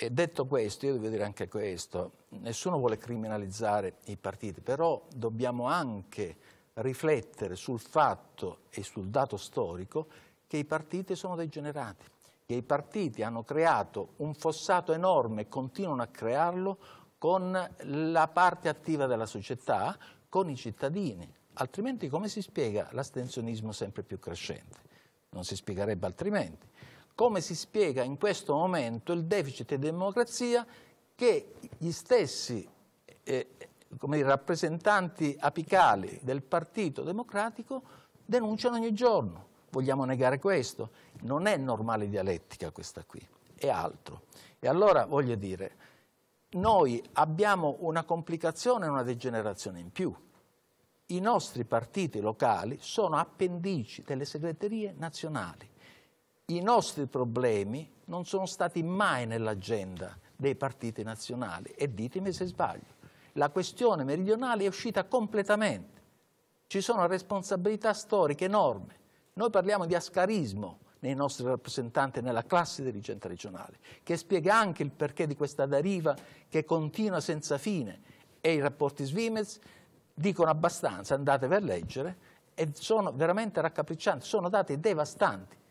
E detto questo, io devo dire anche questo, nessuno vuole criminalizzare i partiti, però dobbiamo anche riflettere sul fatto e sul dato storico che i partiti sono degenerati, che i partiti hanno creato un fossato enorme e continuano a crearlo con la parte attiva della società, con i cittadini, altrimenti come si spiega l'astensionismo sempre più crescente? Non si spiegherebbe altrimenti. Come si spiega in questo momento il deficit di democrazia che gli stessi eh, come dire, rappresentanti apicali del Partito Democratico denunciano ogni giorno? Vogliamo negare questo? Non è normale dialettica questa qui, è altro. E allora voglio dire, noi abbiamo una complicazione e una degenerazione in più. I nostri partiti locali sono appendici delle segreterie nazionali i nostri problemi non sono stati mai nell'agenda dei partiti nazionali e ditemi se sbaglio. La questione meridionale è uscita completamente. Ci sono responsabilità storiche enormi. Noi parliamo di ascarismo nei nostri rappresentanti nella classe dirigente regionale, che spiega anche il perché di questa deriva che continua senza fine e i rapporti Svimez dicono abbastanza, andate per leggere, e sono veramente raccapriccianti, sono dati devastanti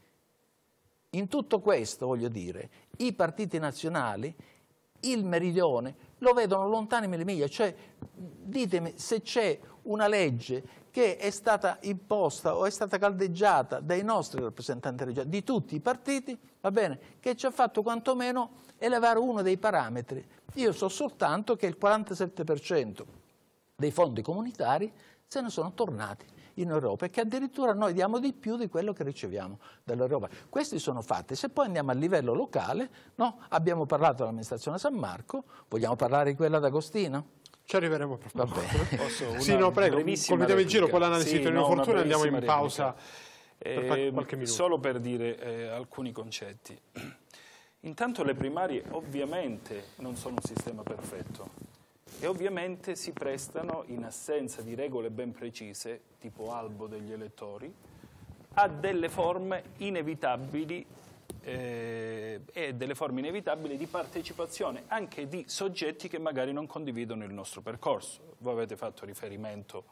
in tutto questo, voglio dire, i partiti nazionali, il meridione, lo vedono lontani mille miglia, cioè ditemi se c'è una legge che è stata imposta o è stata caldeggiata dai nostri rappresentanti regionali, di tutti i partiti, va bene, che ci ha fatto quantomeno elevare uno dei parametri. Io so soltanto che il 47% dei fondi comunitari se ne sono tornati in Europa e che addirittura noi diamo di più di quello che riceviamo dall'Europa. Questi sono fatti. Se poi andiamo a livello locale, no? abbiamo parlato dell'amministrazione San Marco, vogliamo parlare di quella d'Agostino? Ci arriveremo proprio. Va bene. Posso una sì, no, prego, comitiamo in giro, con l'analisi sì, di no, Fortuna andiamo in pausa eh, per ehm, qualche minuto. Solo per dire eh, alcuni concetti. Intanto le primarie ovviamente non sono un sistema perfetto, e ovviamente si prestano, in assenza di regole ben precise, tipo albo degli elettori, a delle forme inevitabili eh, e delle forme inevitabili di partecipazione anche di soggetti che magari non condividono il nostro percorso. Voi avete fatto riferimento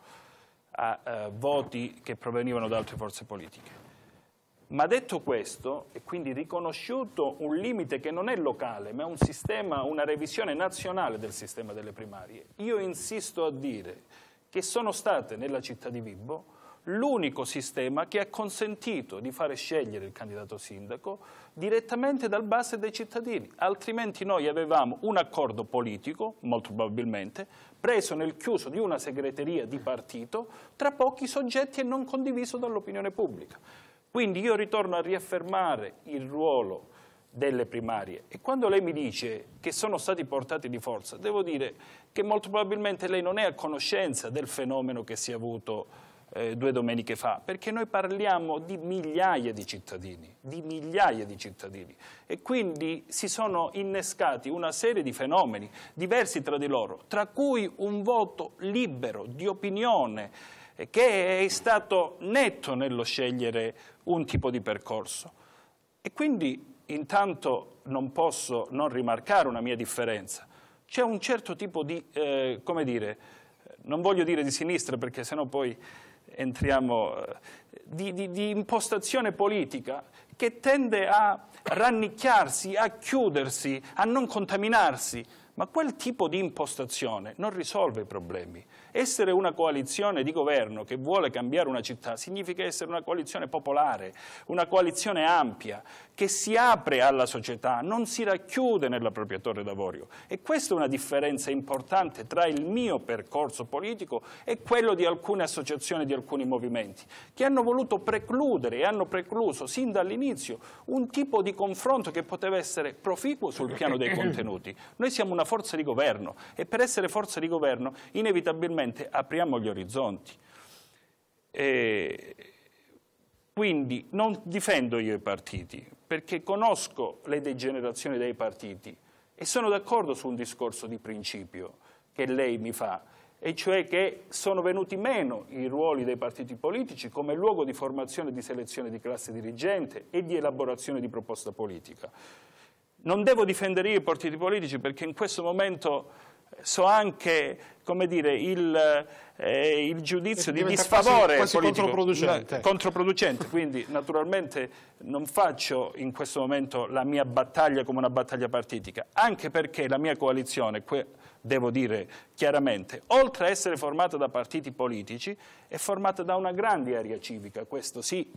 a eh, voti che provenivano da altre forze politiche. Ma detto questo, e quindi riconosciuto un limite che non è locale, ma è un sistema, una revisione nazionale del sistema delle primarie, io insisto a dire che sono state nella città di Vibbo l'unico sistema che ha consentito di fare scegliere il candidato sindaco direttamente dal basso dei cittadini, altrimenti noi avevamo un accordo politico, molto probabilmente, preso nel chiuso di una segreteria di partito tra pochi soggetti e non condiviso dall'opinione pubblica. Quindi io ritorno a riaffermare il ruolo delle primarie e quando lei mi dice che sono stati portati di forza, devo dire che molto probabilmente lei non è a conoscenza del fenomeno che si è avuto eh, due domeniche fa, perché noi parliamo di migliaia di cittadini, di migliaia di cittadini e quindi si sono innescati una serie di fenomeni diversi tra di loro, tra cui un voto libero di opinione che è stato netto nello scegliere un tipo di percorso. E quindi intanto non posso non rimarcare una mia differenza. C'è un certo tipo di, eh, come dire, non voglio dire di sinistra perché sennò poi entriamo, eh, di, di, di impostazione politica che tende a rannicchiarsi, a chiudersi, a non contaminarsi. Ma quel tipo di impostazione non risolve i problemi. Essere una coalizione di governo che vuole cambiare una città significa essere una coalizione popolare, una coalizione ampia, che si apre alla società, non si racchiude nella propria torre d'avorio. E questa è una differenza importante tra il mio percorso politico e quello di alcune associazioni, e di alcuni movimenti, che hanno voluto precludere e hanno precluso sin dall'inizio un tipo di confronto che poteva essere proficuo sul piano dei contenuti. Noi siamo una forza di governo e per essere forza di governo inevitabilmente apriamo gli orizzonti. E quindi non difendo io i partiti, perché conosco le degenerazioni dei partiti e sono d'accordo su un discorso di principio che lei mi fa, e cioè che sono venuti meno i ruoli dei partiti politici come luogo di formazione e di selezione di classe dirigente e di elaborazione di proposta politica. Non devo difendere io i partiti politici perché in questo momento so anche come dire, il, eh, il giudizio di disfavore quasi, quasi politico, controproducente. No, controproducente quindi naturalmente non faccio in questo momento la mia battaglia come una battaglia partitica, anche perché la mia coalizione, devo dire chiaramente, oltre a essere formata da partiti politici, è formata da una grande area civica, questo sì,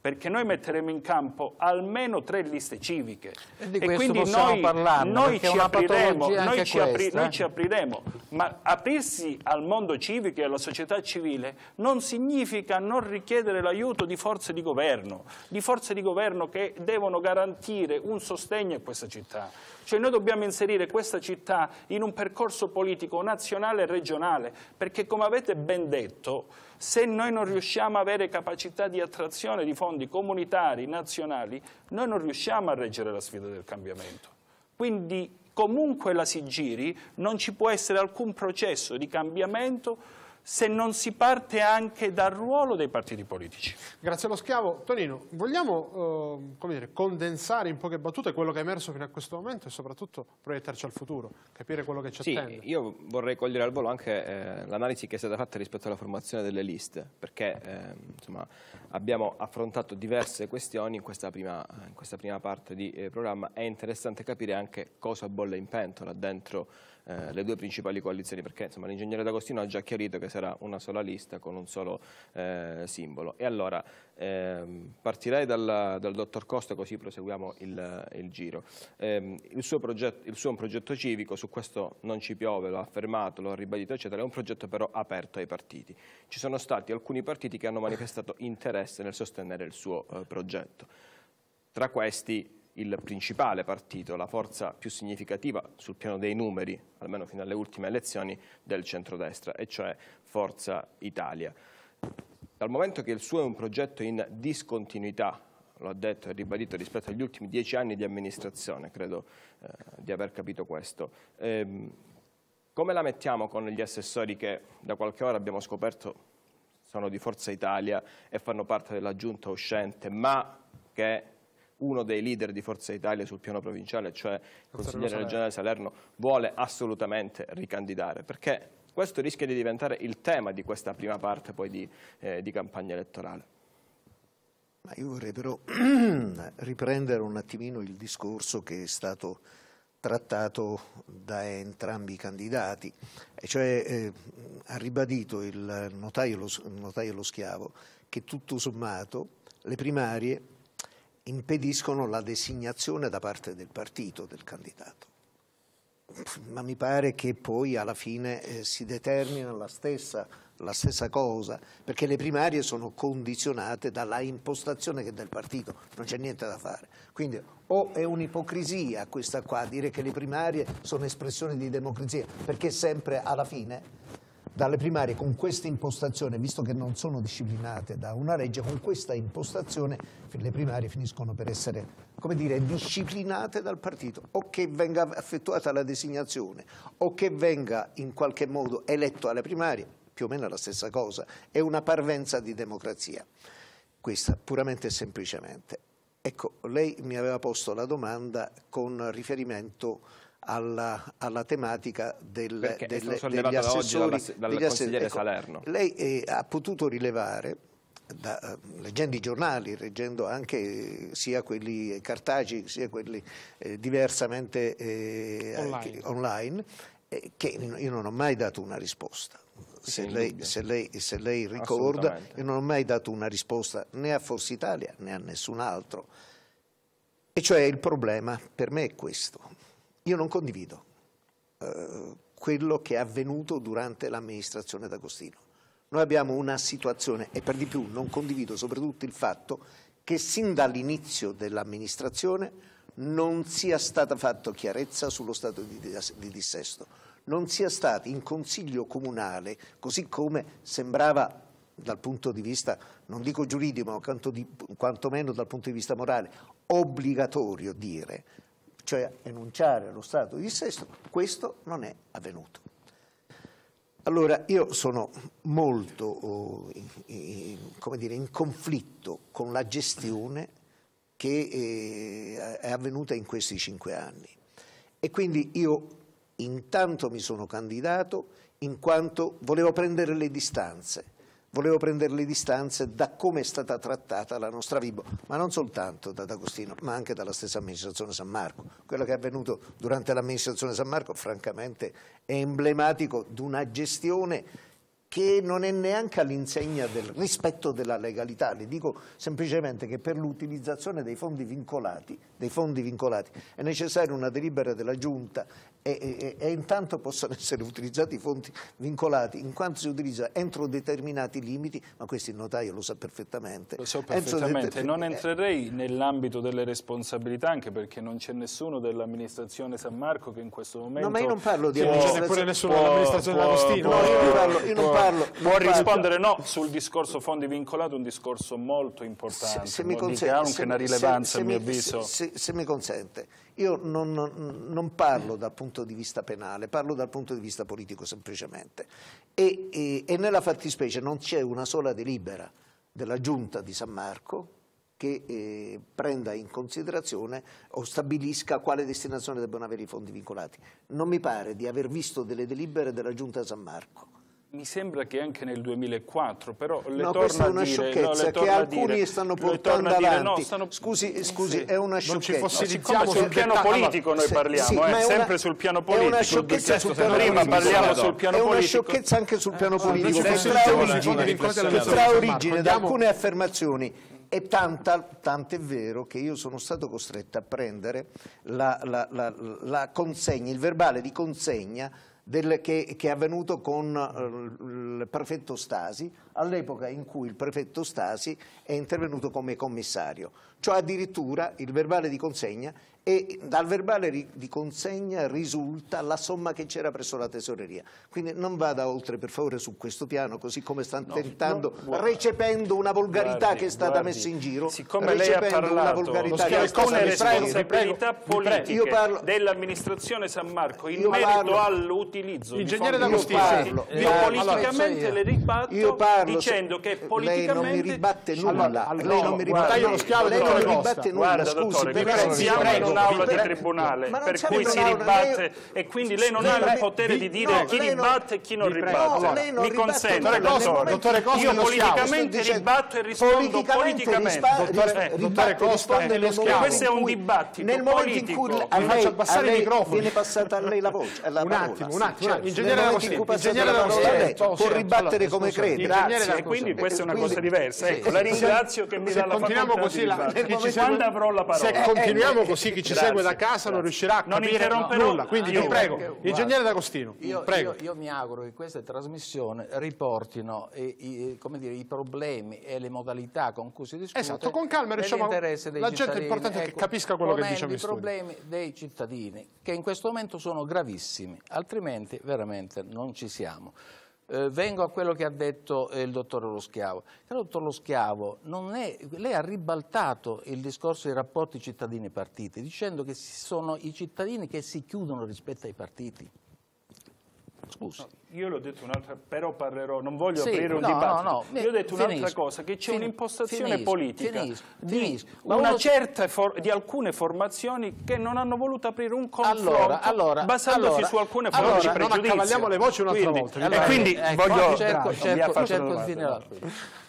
perché noi metteremo in campo almeno tre liste civiche e, e quindi noi, parlando, noi, ci apriremo, noi, ci apri, noi eh. ci apriremo, ma aprirsi al mondo civico e alla società civile non significa non richiedere l'aiuto di forze di governo, di forze di governo che devono garantire un sostegno a questa città. Cioè noi dobbiamo inserire questa città in un percorso politico nazionale e regionale, perché come avete ben detto, se noi non riusciamo ad avere capacità di attrazione di fondi comunitari, nazionali, noi non riusciamo a reggere la sfida del cambiamento. Quindi comunque la si giri, non ci può essere alcun processo di cambiamento se non si parte anche dal ruolo dei partiti politici. Grazie allo schiavo. Tonino, vogliamo eh, dire, condensare in poche battute quello che è emerso fino a questo momento e soprattutto proiettarci al futuro, capire quello che ci sì, attende. Io vorrei cogliere al volo anche eh, l'analisi che è stata fatta rispetto alla formazione delle liste, perché eh, insomma, abbiamo affrontato diverse questioni in questa prima, in questa prima parte di eh, programma. È interessante capire anche cosa bolle in pentola dentro eh, le due principali coalizioni, perché insomma l'ingegnere D'Agostino ha già chiarito che sarà una sola lista con un solo eh, simbolo. E allora ehm, partirei dal, dal, dottor Costa così proseguiamo il, il giro. Ehm, il, suo progetto, il suo è un progetto civico, su questo non ci piove, lo ha affermato, lo ha ribadito, eccetera, è un progetto però aperto ai partiti. Ci sono stati alcuni partiti che hanno manifestato interesse nel sostenere il suo eh, progetto. Tra questi il principale partito, la forza più significativa sul piano dei numeri, almeno fino alle ultime elezioni, del centrodestra, e cioè Forza Italia. Dal momento che il suo è un progetto in discontinuità l'ho detto e ribadito rispetto agli ultimi dieci anni di amministrazione, credo eh, di aver capito questo. Ehm, come la mettiamo con gli assessori che da qualche ora abbiamo scoperto sono di Forza Italia e fanno parte della giunta uscente, ma che uno dei leader di Forza Italia sul piano provinciale, cioè il consigliere regionale Salerno, vuole assolutamente ricandidare, perché questo rischia di diventare il tema di questa prima parte poi di, eh, di campagna elettorale. Ma io vorrei però riprendere un attimino il discorso che è stato trattato da entrambi i candidati, e cioè eh, ha ribadito il notaio lo, il notaio lo schiavo che tutto sommato le primarie impediscono la designazione da parte del partito del candidato. Ma mi pare che poi alla fine eh, si determina la stessa, la stessa, cosa, perché le primarie sono condizionate dalla impostazione che dà partito, non c'è niente da fare. Quindi o è un'ipocrisia questa qua, dire che le primarie sono espressione di democrazia, perché sempre alla fine dalle primarie con questa impostazione, visto che non sono disciplinate da una legge, con questa impostazione le primarie finiscono per essere, come dire, disciplinate dal partito, o che venga effettuata la designazione, o che venga in qualche modo eletto alle primarie, più o meno la stessa cosa, è una parvenza di democrazia. Questa puramente e semplicemente. Ecco, lei mi aveva posto la domanda con riferimento alla, alla tematica del, Perché delle, degli assessori oggi dalla, dalla consigliere ecco, Salerno. Lei eh, ha potuto rilevare da, eh, leggendo i giornali, leggendo anche eh, sia quelli cartacei sia quelli eh, diversamente eh, online, che, online eh, che io non ho mai dato una risposta. Se lei, se, lei, se lei, ricorda, io non ho mai dato una risposta né a Forza Italia né a nessun altro. E cioè il problema per me è questo. Io non condivido eh, quello che è avvenuto durante l'amministrazione d'Agostino. Noi abbiamo una situazione, e per di più non condivido soprattutto il fatto che sin dall'inizio dell'amministrazione non sia stata fatta chiarezza sullo stato di, di dissesto, non sia stato in consiglio comunale, così come sembrava dal punto di vista, non dico giuridico, ma quantomeno dal punto di vista morale, obbligatorio dire cioè enunciare lo stato di dissesto, questo non è avvenuto. Allora io sono molto eh, in, in, dire, in conflitto con la gestione che eh, è avvenuta in questi cinque anni e quindi io intanto mi sono candidato in quanto volevo prendere le distanze volevo prendere le distanze da come è stata trattata la nostra Vibo, ma non soltanto da D'Agostino, ma anche dalla stessa amministrazione San Marco. Quello che è avvenuto durante l'amministrazione San Marco, francamente, è emblematico di una gestione che non è neanche all'insegna del rispetto della legalità. Le dico semplicemente che per l'utilizzazione dei fondi vincolati dei fondi vincolati. È necessaria una delibera della Giunta e, e, e, intanto possono essere utilizzati i fondi vincolati in quanto si utilizza entro determinati limiti, ma questo il notaio lo sa perfettamente. Lo so perfettamente, non entrerei nell'ambito delle responsabilità anche perché non c'è nessuno dell'amministrazione San Marco che in questo momento... No, ma io non parlo di amministrazione... Non c'è neppure nessuno dell'amministrazione D'Agostino. No, io, parlo, io non parlo... Può non rispondere no sul discorso fondi vincolati, un discorso molto importante, se, se mi consente, che ha anche se, una rilevanza se, a mio avviso. Se, se, mi consente, io non, non, parlo dal punto di vista penale, parlo dal punto di vista politico semplicemente. E, e, e nella fattispecie non c'è una sola delibera della Giunta di San Marco che eh, prenda in considerazione o stabilisca quale destinazione debbano avere i fondi vincolati. Non mi pare di aver visto delle delibere della Giunta San Marco mi sembra che anche nel 2004, però le no, questa è una sciocchezza no, che alcuni dire, stanno portando avanti. no, stanno... Scusi, scusi sì. è una sciocchezza. Non ci fossilizziamo sul piano dettaglio. politico noi sì, parliamo, sì, eh, è sempre una, sul piano politico. È una sciocchezza sul piano prima parliamo sul piano politico. È una sciocchezza anche sul piano eh, politico, che trae origine da alcune affermazioni e tanta, tanto è vero che io sono stato costretto a prendere la consegna, il verbale di consegna del, che, che, è avvenuto con eh, il prefetto Stasi all'epoca in cui il prefetto Stasi è intervenuto come commissario. Cioè addirittura il verbale di consegna e dal verbale di consegna risulta la somma che c'era presso la tesoreria. Quindi non vada oltre per favore su questo piano, così come stanno no, tentando, no, guarda, recependo una volgarità guardi, che è stata guardi, messa in giro, siccome lei ha parlato, una volgarità che è stata messa in giro. Io parlo dell'amministrazione San Marco in merito all'utilizzo di fondi da giustizia. Io, eh, io politicamente allora, le ribatto parlo, dicendo che politicamente... Lei non mi ribatte nulla. Allora, allora, lei non mi ribatte, guarda, lei non mi ribatte nulla, scusi, per favore un'aula di tribunale per cui si ribatte e quindi lei non ha il potere di dire chi ribatte e chi non ribatte. Mi consente. Dottore Costa, io politicamente ribatto e rispondo politicamente. Dottore eh, Costa, questo è un dibattito politico. Mi faccio abbassare il microfono. Viene passata a lei la voce. Un attimo, un attimo. Cioè, Ingegnere D'Agostino, può ribattere come crede. Grazie. Quindi questa è una cosa diversa. Ecco, la ringrazio che mi dà la parola. di ribattere. Quando avrò la parola. Se continuiamo così chi ci grazie, segue da casa grazie. non riuscirà a non capire nulla. Quindi io, vi prego, perché, ingegnere D'Agostino. Io, io, io, mi auguro che queste trasmissioni riportino i, i, dire, i, problemi e le modalità con cui si discute. Esatto, con calma riusciamo a... La gente è importante ecco, che capisca quello che diciamo i problemi dei cittadini, che in questo momento sono gravissimi, altrimenti veramente non ci siamo. Eh, vengo a quello che ha detto eh, il dottor Lo Schiavo. Caro dottor Lo Schiavo, è, lei ha ribaltato il discorso dei rapporti cittadini-partiti dicendo che sono i cittadini che si chiudono rispetto ai partiti. Scusi. Io l'ho detto un'altra, però parlerò, non voglio sì, aprire un no, dibattito. No, no, io ho detto un'altra cosa, che c'è un'impostazione politica finisco, di, finisco. Uno... For, di, alcune formazioni che non hanno voluto aprire un confronto allora, allora, basandosi allora, su alcune forme allora, di pregiudizio. Non le voci un'altra volta. Quindi, allora, e quindi eh, voglio... Cerco, cerco, cerco di finire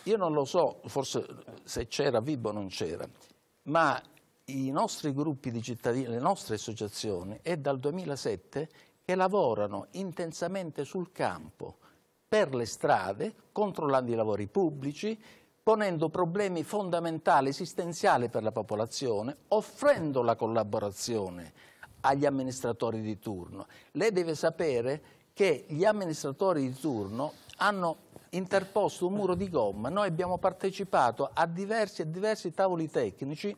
Io non lo so, forse se c'era Vibo non c'era, ma i nostri gruppi di cittadini, le nostre associazioni, è dal 2007 che lavorano intensamente sul campo, per le strade, controllando i lavori pubblici, ponendo problemi fondamentali, esistenziali per la popolazione, offrendo la collaborazione agli amministratori di turno. Lei deve sapere che gli amministratori di turno hanno interposto un muro di gomma. Noi abbiamo partecipato a diversi, e diversi tavoli tecnici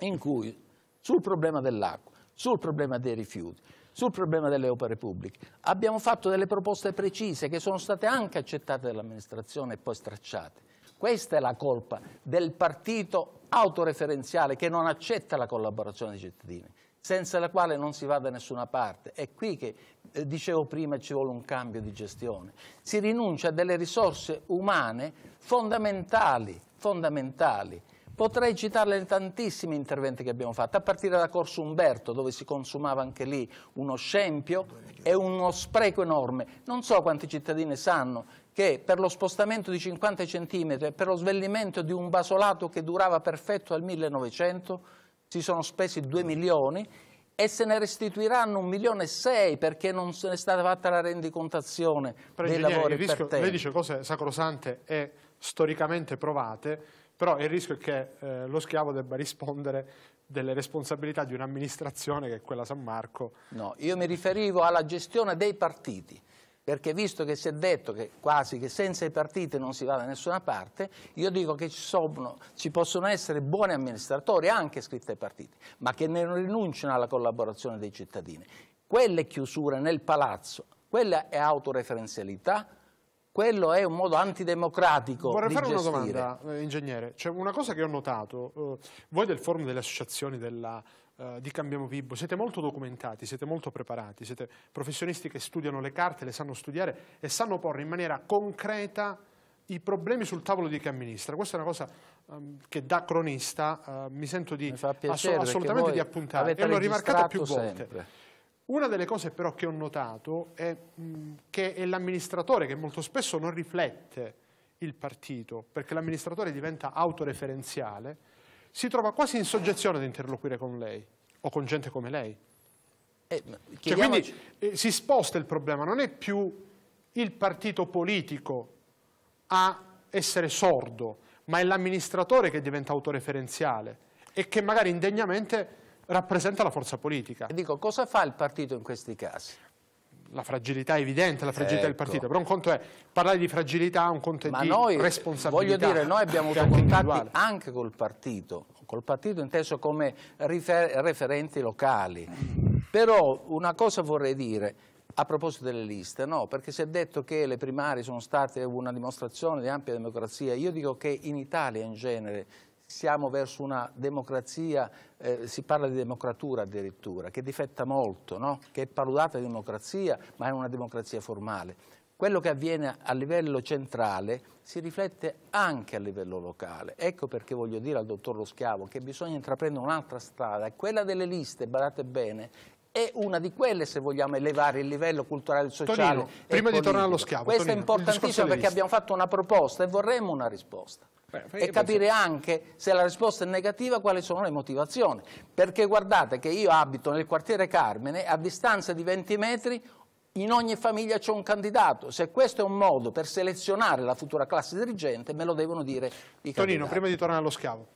in cui sul problema dell'acqua, sul problema dei rifiuti, sul problema delle opere pubbliche. Abbiamo fatto delle proposte precise che sono state anche accettate dall'amministrazione e poi stracciate. Questa è la colpa del partito autoreferenziale che non accetta la collaborazione dei cittadini, senza la quale non si va da nessuna parte. È qui che, eh, dicevo prima, ci vuole un cambio di gestione. Si rinuncia a delle risorse umane fondamentali, fondamentali Potrei citarle in tantissimi interventi che abbiamo fatto, a partire da Corso Umberto, dove si consumava anche lì uno scempio e uno spreco enorme. Non so quanti cittadini sanno che per lo spostamento di 50 centimetri e per lo svellimento di un basolato che durava perfetto al 1900 si sono spesi 2 milioni e se ne restituiranno un milione e sei perché non se ne è stata fatta la rendicontazione dei lavori rischio, Lei dice cose sacrosante e storicamente provate però il rischio è che eh, lo schiavo debba rispondere delle responsabilità di un'amministrazione che è quella San Marco. No, io mi riferivo alla gestione dei partiti perché visto che si è detto che quasi che senza i partiti non si va da nessuna parte, io dico che ci, sono, ci possono essere buoni amministratori anche scritti ai partiti, ma che ne rinunciano alla collaborazione dei cittadini. Quelle chiusure nel palazzo, quella è autoreferenzialità, quello è un modo antidemocratico Vorrei fare gestire. una domanda, eh, ingegnere. Cioè, una cosa che ho notato, eh, voi del forum delle associazioni della, eh, di Cambiamo Vibo siete molto documentati, siete molto preparati, siete professionisti che studiano le carte, le sanno studiare e sanno porre in maniera concreta i problemi sul tavolo di chi amministra. Questa è una cosa um, che da cronista uh, mi sento di mi assolutamente di appuntare e l'ho rimarcata più volte. Sempre. Una delle cose però che ho notato è che è l'amministratore che molto spesso non riflette il partito, perché l'amministratore diventa autoreferenziale, si trova quasi in soggezione ad interloquire con lei o con gente come lei. Eh, cioè, quindi eh, si sposta il problema, non è più il partito politico a essere sordo, ma è l'amministratore che diventa autoreferenziale e che magari indegnamente rappresenta la forza politica. dico, cosa fa il partito in questi casi? la fragilità è evidente, la fragilità ecco. del partito, però un conto è parlare di fragilità, un conto è Ma di noi, responsabilità. Voglio dire, noi abbiamo cioè, avuto anche contatti individuale. anche col partito, col partito inteso come rifer referenti locali, però una cosa vorrei dire, a proposito delle liste, no, perché si è detto che le primarie sono state una dimostrazione di ampia democrazia, io dico che in Italia in genere siamo verso una democrazia, eh, si parla di democratura addirittura, che difetta molto, no? che è paludata di democrazia, ma è una democrazia formale. Quello che avviene a livello centrale si riflette anche a livello locale. Ecco perché voglio dire al dottor Lo Schiavo che bisogna intraprendere un'altra strada, quella delle liste, badate bene, è una di quelle se vogliamo elevare il livello culturale sociale Tonino, e sociale. prima politico. di tornare allo schiavo. Questo Tonino, è importantissimo perché abbiamo fatto una proposta e vorremmo una risposta e capire anche se la risposta è negativa quali sono le motivazioni. Perché guardate che io abito nel quartiere Carmine, a distanza di 20 metri in ogni famiglia c'è un candidato, se questo è un modo per selezionare la futura classe dirigente me lo devono dire i Torino, candidati. prima di tornare allo scavo.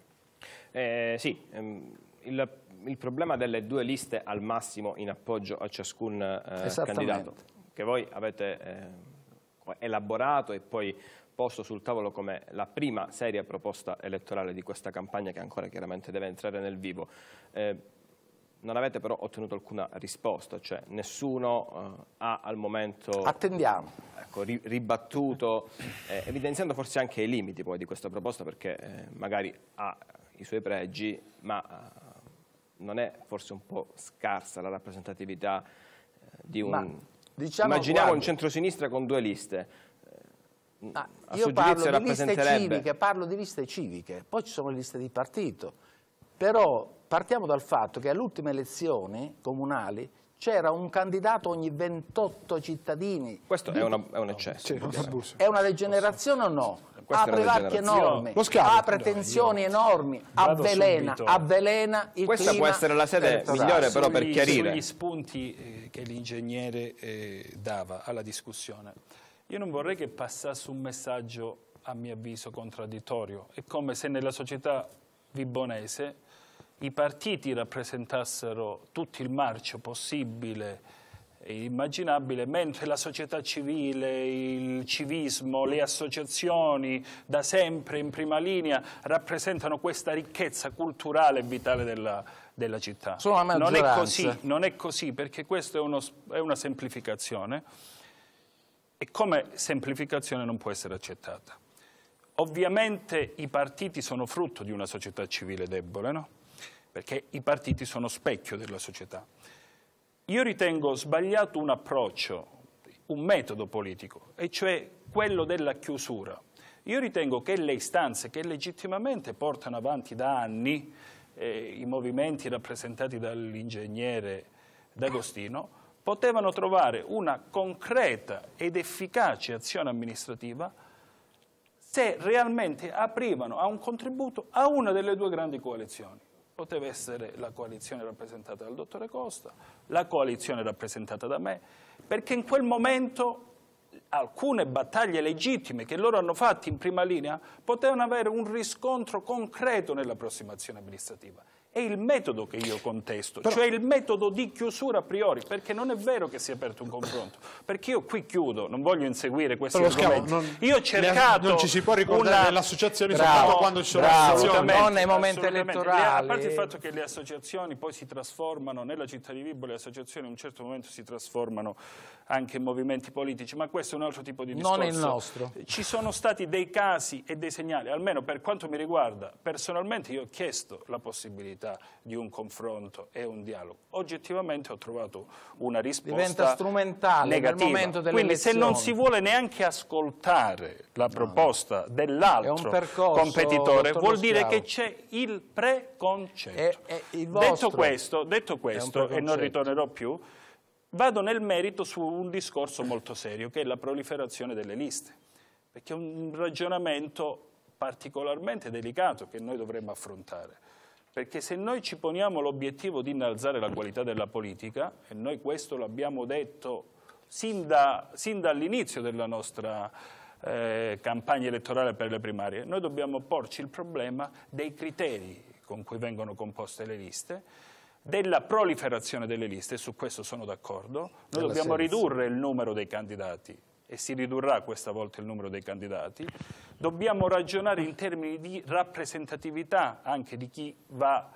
Eh, sì, ehm, il, il, problema delle due liste al massimo in appoggio a ciascun eh, candidato che voi avete eh, elaborato e poi posto sul tavolo come la prima seria proposta elettorale di questa campagna che ancora chiaramente deve entrare nel vivo. Eh, non avete però ottenuto alcuna risposta, cioè nessuno eh, ha al momento Attendiamo. ecco, ri ribattuto, eh, evidenziando forse anche i limiti poi di questa proposta perché eh, magari ha i suoi pregi, ma eh, non è forse un po' scarsa la rappresentatività eh, di un... Ma, diciamo, Immaginiamo guarda... un centrosinistra con due liste, Mm, Ma io parlo di liste civiche, parlo di liste civiche, poi ci sono le liste di partito, però partiamo dal fatto che alle ultime elezioni comunali c'era un candidato ogni 28 cittadini. Questo di... è, una, è, un eccesso. No, è, un è una degenerazione o no? Questa ha privati enormi, ha pretensioni Dai, enormi, avvelena, avvelena il Questa può essere la sede migliore però per chiarire. Sugli spunti eh, che l'ingegnere eh, dava alla discussione. Io non vorrei che passasse un messaggio, a mio avviso, contraddittorio. È come se nella società vibonese i partiti rappresentassero tutto il marcio possibile e immaginabile, mentre la società civile, il civismo, le associazioni da sempre in prima linea rappresentano questa ricchezza culturale e vitale della, della città. Non è, così, non è così, perché questa è, è una semplificazione e come semplificazione non può essere accettata. Ovviamente i partiti sono frutto di una società civile debole, no? perché i partiti sono specchio della società. Io ritengo sbagliato un approccio, un metodo politico, e cioè quello della chiusura. Io ritengo che le istanze che legittimamente portano avanti da anni eh, i movimenti rappresentati dall'ingegnere D'Agostino potevano trovare una concreta ed efficace azione amministrativa se realmente aprivano a un contributo a una delle due grandi coalizioni. Poteva essere la coalizione rappresentata dal dottore Costa, la coalizione rappresentata da me, perché in quel momento alcune battaglie legittime che loro hanno fatto in prima linea potevano avere un riscontro concreto nell'approssimazione amministrativa è il metodo che io contesto, Però... cioè il metodo di chiusura a priori, perché non è vero che si è aperto un confronto, perché io qui chiudo, non voglio inseguire questi Però, argomenti. Scavo, non, io ho cercato Non ci si può ricordare una... le associazioni bravo, soltanto quando ci sono bravo, associazioni. Non nei momenti elettorali. A parte il fatto che le associazioni poi si trasformano, nella città di Vibo le associazioni in un certo momento si trasformano anche movimenti politici, ma questo è un altro tipo di discorso. Non il nostro. Ci sono stati dei casi e dei segnali, almeno per quanto mi riguarda, personalmente io ho chiesto la possibilità di un confronto e un dialogo. Oggettivamente ho trovato una risposta Diventa strumentale negativa. nel momento delle Quindi elezioni. se non si vuole neanche ascoltare la proposta no. dell'altro competitore, vuol dire che c'è il preconcetto. È, è il detto questo, detto questo e non ritornerò più, vado nel merito su un discorso molto serio, che è la proliferazione delle liste, perché è un ragionamento particolarmente delicato che noi dovremmo affrontare. Perché se noi ci poniamo l'obiettivo di innalzare la qualità della politica, e noi questo l'abbiamo detto sin, da, sin dall'inizio della nostra eh, campagna elettorale per le primarie, noi dobbiamo porci il problema dei criteri con cui vengono composte le liste della proliferazione delle liste, e su questo sono d'accordo, noi dobbiamo senso. ridurre il numero dei candidati e si ridurrà questa volta il numero dei candidati, dobbiamo ragionare in termini di rappresentatività anche di chi va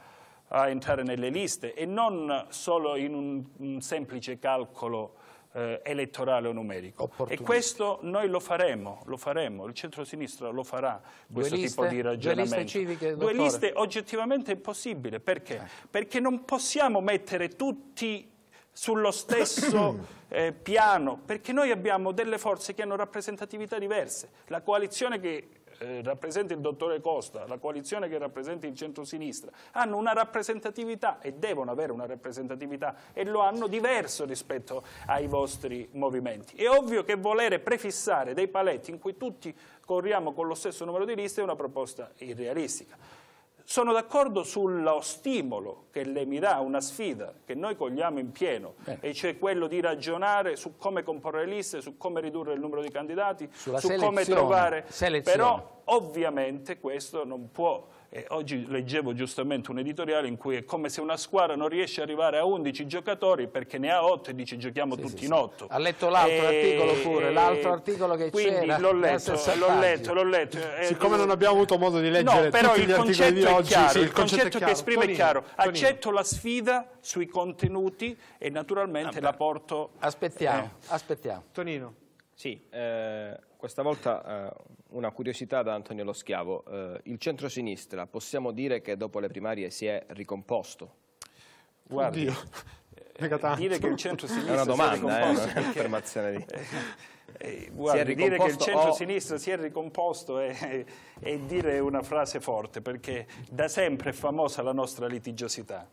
a entrare nelle liste e non solo in un, un semplice calcolo eh, elettorale o numerico. E questo noi lo faremo, lo faremo, il centro-sinistra lo farà, due questo liste, tipo di ragionamento. Due liste, civiche, due liste oggettivamente è impossibile, perché? Eh. Perché non possiamo mettere tutti sullo stesso eh, piano, perché noi abbiamo delle forze che hanno rappresentatività diverse. La coalizione che eh, rappresenta il dottore Costa, la coalizione che rappresenta il centrosinistra, hanno una rappresentatività e devono avere una rappresentatività e lo hanno diverso rispetto ai vostri movimenti. È ovvio che volere prefissare dei paletti in cui tutti corriamo con lo stesso numero di liste è una proposta irrealistica. Sono d'accordo sullo stimolo che lei mi dà, una sfida che noi cogliamo in pieno, Bene. e cioè quello di ragionare su come comporre le liste, su come ridurre il numero di candidati, Sulla su come trovare... Selezione. Però ovviamente questo non può eh, oggi leggevo giustamente un editoriale in cui è come se una squadra non riesce ad arrivare a 11 giocatori perché ne ha 8 e dice giochiamo sì, tutti sì, in 8. Ha letto l'altro articolo pure, l'altro articolo che quindi c'era. Quindi l'ho letto, l'ho letto, l'ho eh, letto. Siccome non abbiamo avuto modo di leggere no, però il concetto di oggi, chiaro, sì, il, il concetto, concetto che esprime Tonino, è chiaro. Accetto la sfida sui contenuti e naturalmente ah, la porto... Aspettiamo, eh. aspettiamo. Tonino. Sì, eh, questa volta... Eh, una curiosità da Antonio Lo Schiavo. Eh, il centro-sinistra, possiamo dire che dopo le primarie si è ricomposto? Guardi, eh, dire che il centro-sinistra è una domanda, eh, un'affermazione di... Eh, guardi, dire che il centro-sinistra o... si è ricomposto è, è dire una frase forte, perché da sempre è famosa la nostra litigiosità.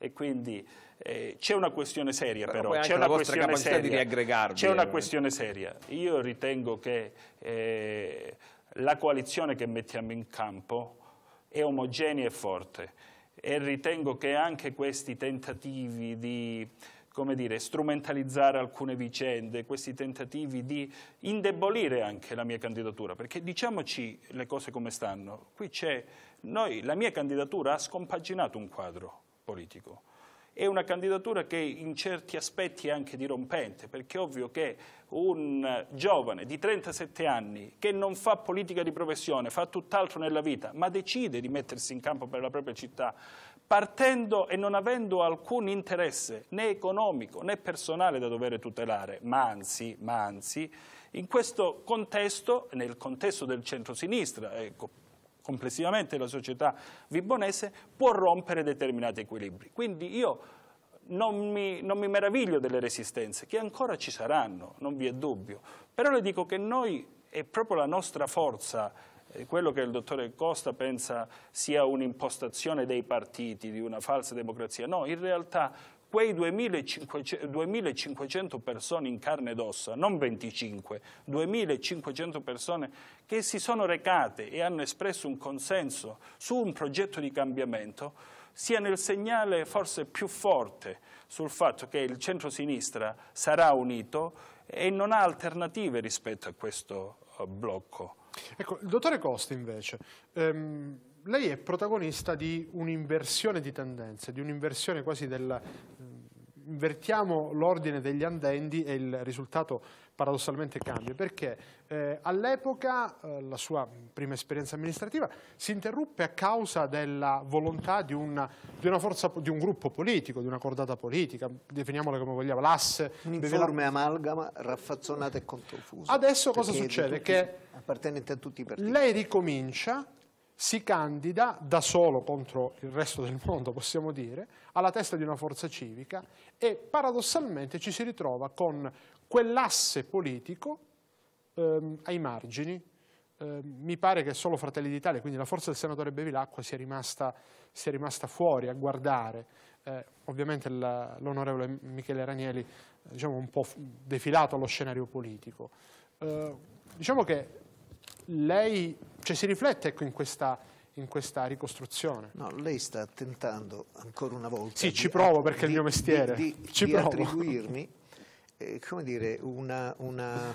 E quindi eh, c'è una questione seria però, però. c'è una questione eh. seria. C'è una questione seria. Io ritengo che eh, la coalizione che mettiamo in campo è omogenea e forte e ritengo che anche questi tentativi di come dire, strumentalizzare alcune vicende, questi tentativi di indebolire anche la mia candidatura, perché diciamoci le cose come stanno, qui c'è, la mia candidatura ha scompaginato un quadro, politico. È una candidatura che in certi aspetti è anche dirompente, perché è ovvio che un giovane di 37 anni che non fa politica di professione, fa tutt'altro nella vita, ma decide di mettersi in campo per la propria città, partendo e non avendo alcun interesse né economico né personale da dover tutelare, ma anzi, ma anzi in questo contesto, nel contesto del centro-sinistra, ecco, complessivamente la società vibonese, può rompere determinati equilibri. Quindi io non mi, non mi meraviglio delle resistenze, che ancora ci saranno, non vi è dubbio, però le dico che noi, è proprio la nostra forza eh, quello che il dottore Costa pensa sia un'impostazione dei partiti, di una falsa democrazia. No, in realtà quei 2500, persone in carne ed ossa, non 25, 2500 persone che si sono recate e hanno espresso un consenso su un progetto di cambiamento, sia nel segnale forse più forte sul fatto che il centro-sinistra sarà unito e non ha alternative rispetto a questo eh, blocco. Ecco, il dottore Costi invece, ehm, lei è protagonista di un'inversione di tendenze, di un'inversione quasi del... Mm, invertiamo l'ordine degli andendi e il risultato paradossalmente cambia, perché eh, all'epoca eh, la sua prima esperienza amministrativa si interruppe a causa della volontà di, una, di, una forza, di un gruppo politico, di una cordata politica, definiamola come vogliamo, l'asse. Un'informe amalgama, raffazzonata e controfusa. Adesso cosa succede? Tutti, che appartenente a tutti i partiti. Lei ricomincia si candida da solo contro il resto del mondo, possiamo dire, alla testa di una forza civica e paradossalmente ci si ritrova con quell'asse politico ehm, ai margini. Eh, mi pare che solo Fratelli d'Italia, quindi la forza del senatore Bevilacqua, sia rimasta, sia rimasta fuori a guardare. Eh, ovviamente l'onorevole Michele Ranieli eh, diciamo, un po' defilato allo scenario politico. Eh, diciamo che lei, cioè, si riflette ecco, in, questa, in, questa, ricostruzione. No, lei sta tentando ancora una volta. Sì, ci provo perché di, è il mio mestiere. Di, di, ci di provo. attribuirmi eh, come dire, una, una,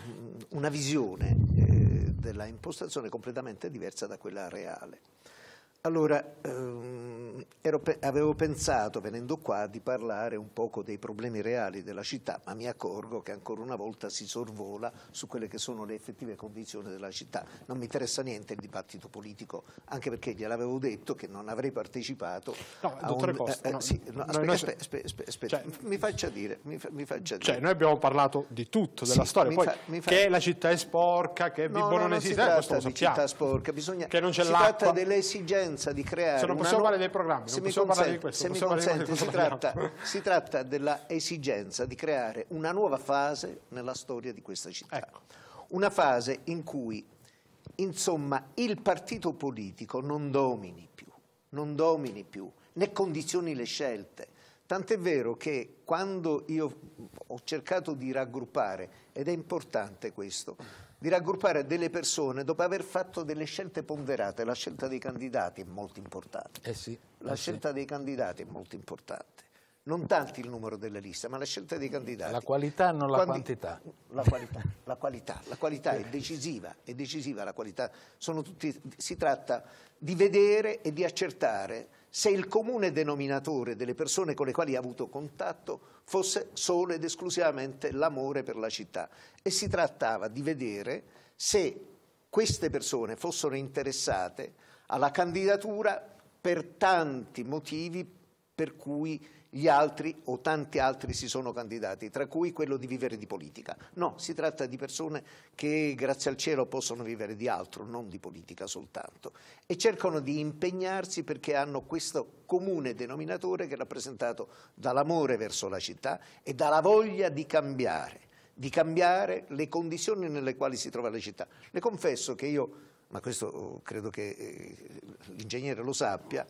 una visione eh, della impostazione completamente diversa da quella reale. Allora, ehm, ero, avevo pensato, venendo qua, di parlare un poco dei problemi reali della città, ma mi accorgo che ancora una volta si sorvola su quelle che sono le effettive condizioni della città. Non mi interessa niente il dibattito politico, anche perché gliel'avevo detto che non avrei partecipato. No, dottore eh, Costa, eh, aspetta, cioè mi faccia dire. Mi fa, mi faccia cioè, dire. Cioè, noi abbiamo parlato di tutto, della sì, storia, poi fa, fa... che la città è sporca, che Bibbo non esiste, eh, questo lo sappiamo. Sporca, bisogna... che non c'è l'acqua. Si tratta delle l'esigenza di creare... non possiamo parlare dei programmi, se non possiamo consente, parlare di questo. Se mi consente, si, tratta, si tratta, della di creare una nuova fase nella storia di questa città. Ecco. Una fase in cui, insomma, il partito politico non domini più, non domini più, né condizioni le scelte. Tant'è vero che quando io ho cercato di raggruppare, ed è importante questo, di raggruppare delle persone dopo aver fatto delle scelte ponderate. La scelta dei candidati è molto importante. Eh sì, la eh scelta sì. dei candidati è molto importante. Non tanto il numero della lista, ma la scelta dei candidati. La qualità, non la Quando... quantità. La qualità, la qualità, la qualità è decisiva, è decisiva la qualità. Tutti... si tratta di vedere e di accertare se il comune denominatore delle persone con le quali ha avuto contatto fosse solo ed esclusivamente l'amore per la città e si trattava di vedere se queste persone fossero interessate alla candidatura per tanti motivi per cui gli altri o tanti altri si sono candidati, tra cui quello di vivere di politica. No, si tratta di persone che grazie al cielo possono vivere di altro, non di politica soltanto, e cercano di impegnarsi perché hanno questo comune denominatore che è rappresentato dall'amore verso la città e dalla voglia di cambiare, di cambiare le condizioni nelle quali si trova la città. Le confesso che io, ma questo oh, credo che eh, l'ingegnere lo sappia,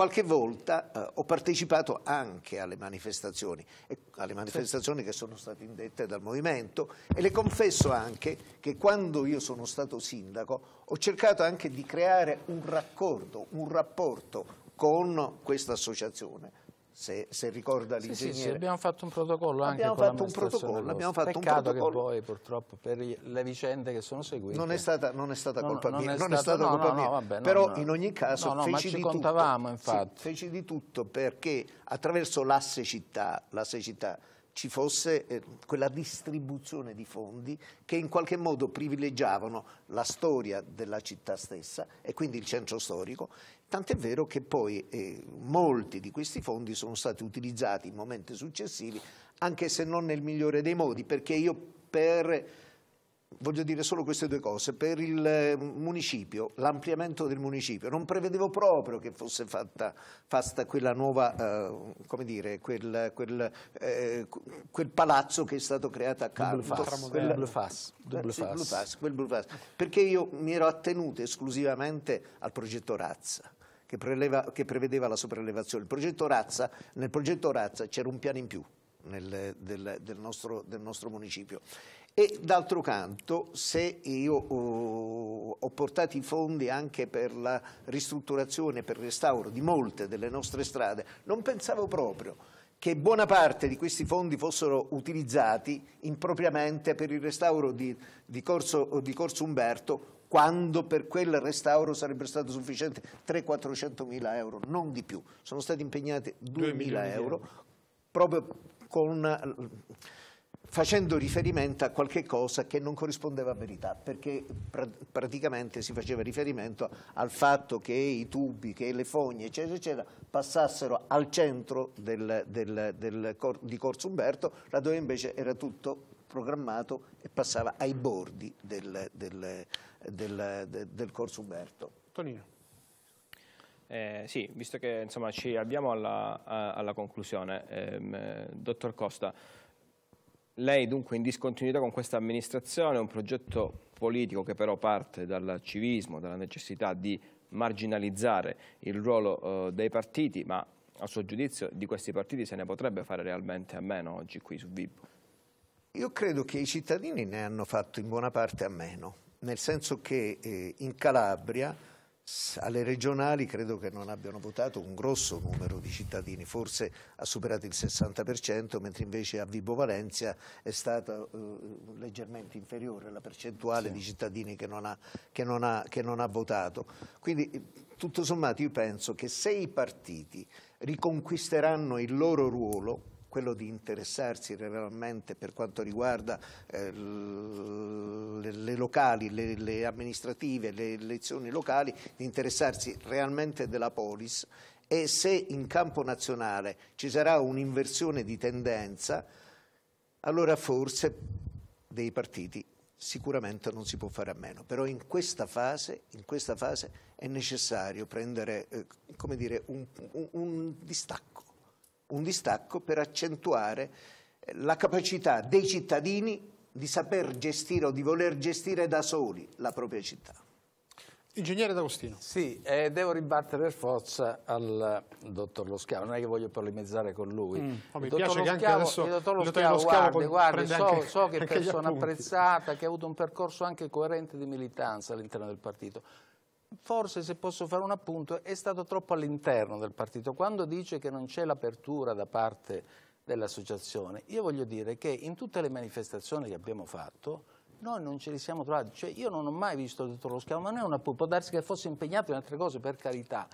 Qualche volta eh, ho partecipato anche alle manifestazioni, e, alle manifestazioni sì. che sono state indette dal movimento e le confesso anche che quando io sono stato sindaco ho cercato anche di creare un raccordo, un rapporto con questa associazione se, se, ricorda l'ingegnere. Sì, sì, sì, abbiamo fatto un protocollo anche abbiamo con fatto un protocollo, abbiamo fatto Peccato un protocollo. che poi purtroppo per le vicende che sono seguite... Non è stata, non è stata colpa non, mia, non è non è stata no, colpa no, mia, no, vabbè, però in ogni caso feci di, tutto, sì, feci, di tutto, perché attraverso l'asse città, l'asse città ci fosse eh, quella distribuzione di fondi che in qualche modo privilegiavano la storia della città stessa e quindi il centro storico, tant'è vero che poi eh, molti di questi fondi sono stati utilizzati in momenti successivi, anche se non nel migliore dei modi, perché io per voglio dire solo queste due cose, per il eh, municipio, l'ampliamento del municipio, non prevedevo proprio che fosse fatta, fatta quella nuova, eh, come dire, quel, quel, eh, quel, palazzo che è stato creato a Calvo, quel Blufas, eh, quel Blufas, perché io mi ero attenuto esclusivamente al progetto Razza. Che, preleva, che prevedeva la sopraelevazione. Progetto Razza, nel progetto Razza c'era un piano in più nel, del, del, nostro, del nostro municipio e d'altro canto, se io uh, ho portato i fondi anche per la ristrutturazione, per il restauro di molte delle nostre strade, non pensavo proprio che buona parte di questi fondi fossero utilizzati impropriamente per il restauro di, di, corso, di corso, Umberto quando per quel restauro sarebbero stati sufficienti 300-400 mila euro, non di più. Sono stati impegnati 2 mila euro, euro proprio con facendo riferimento a qualche cosa che non corrispondeva a verità, perché pra praticamente si faceva riferimento al fatto che i tubi, che le fogne, eccetera, eccetera, passassero al centro del, del, del cor di Corso Umberto, laddove invece era tutto programmato e passava ai bordi del, del Corso Umberto. Tonino. Eh, sì, visto che insomma, ci abbiamo alla, alla conclusione, ehm, dottor Costa, lei dunque in discontinuità con questa amministrazione è un progetto politico che però parte dal civismo, dalla necessità di marginalizzare il ruolo eh, dei partiti, ma a suo giudizio di questi partiti se ne potrebbe fare realmente a meno oggi qui su Vibo? Io credo che i cittadini ne hanno fatto in buona parte a meno, nel senso che eh, in Calabria alle regionali credo che non abbiano votato un grosso numero di cittadini, forse ha superato il 60%, mentre invece a Vibo Valencia è stata eh, leggermente inferiore la percentuale sì. di cittadini che non, ha, che, non ha, che non ha votato. Quindi tutto sommato io penso che se i partiti riconquisteranno il loro ruolo, quello di interessarsi realmente per quanto riguarda eh, le, le, locali, le, le amministrative, le elezioni locali, di interessarsi realmente della polis e se in campo nazionale ci sarà un'inversione di tendenza, allora forse dei partiti sicuramente non si può fare a meno, però in questa fase, in questa fase è necessario prendere eh, dire, un, un, un distacco un distacco per accentuare eh, la capacità dei cittadini di saper gestire o di voler gestire da soli la propria città. Ingegnere D'Agostino. Sì, eh, devo ribattere per forza al dottor Lo Scavo, non è che voglio polemizzare con lui. Mm, oh, mi piace Loscavo, che anche adesso il dottor Lo Scavo, guardi, guardi so, anche, so che persona apprezzata, che ha avuto un percorso anche coerente di militanza all'interno del partito forse se posso fare un appunto, è stato troppo all'interno del partito. Quando dice che non c'è l'apertura da parte dell'associazione, io voglio dire che in tutte le manifestazioni che abbiamo fatto noi non ce li siamo trovati, cioè io non ho mai visto tutto lo schermo, ma non è una può darsi che fosse impegnato in altre cose per carità,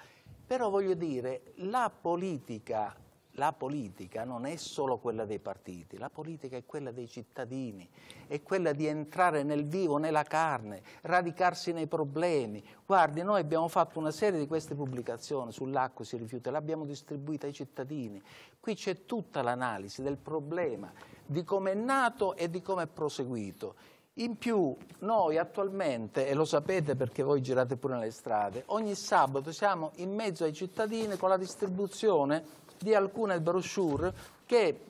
però voglio dire la politica la politica non è solo quella dei partiti, la politica è quella dei cittadini, è quella di entrare nel vivo, nella carne, radicarsi nei problemi. Guardi, noi abbiamo fatto una serie di queste pubblicazioni sull'acqua e si rifiuta, l'abbiamo distribuita ai cittadini. Qui c'è tutta l'analisi del problema, di come è nato e di come è proseguito. In più noi attualmente, e lo sapete perché voi girate pure nelle strade, ogni sabato siamo in mezzo ai cittadini con la distribuzione di alcune brochure che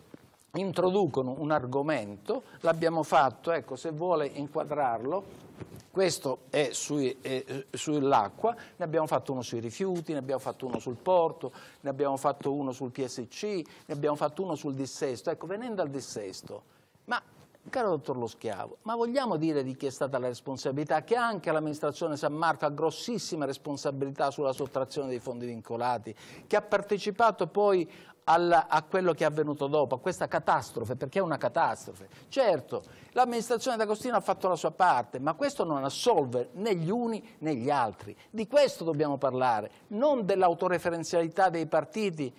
introducono un argomento, l'abbiamo fatto, ecco, se vuole inquadrarlo, questo è, sui, è eh, sull'acqua, ne abbiamo fatto uno sui rifiuti, ne abbiamo fatto uno sul porto, ne abbiamo fatto uno sul PSC, ne abbiamo fatto uno sul dissesto. Ecco, venendo al dissesto, ma Caro dottor Lo Schiavo, ma vogliamo dire di chi è stata la responsabilità? Che anche l'amministrazione San Marco ha grossissima responsabilità sulla sottrazione dei fondi vincolati, che ha partecipato poi alla, a quello che è avvenuto dopo, a questa catastrofe, perché è una catastrofe. Certo, l'amministrazione d'Agostino ha fatto la sua parte, ma questo non assolve né gli uni né gli altri. Di questo dobbiamo parlare, non dell'autoreferenzialità dei partiti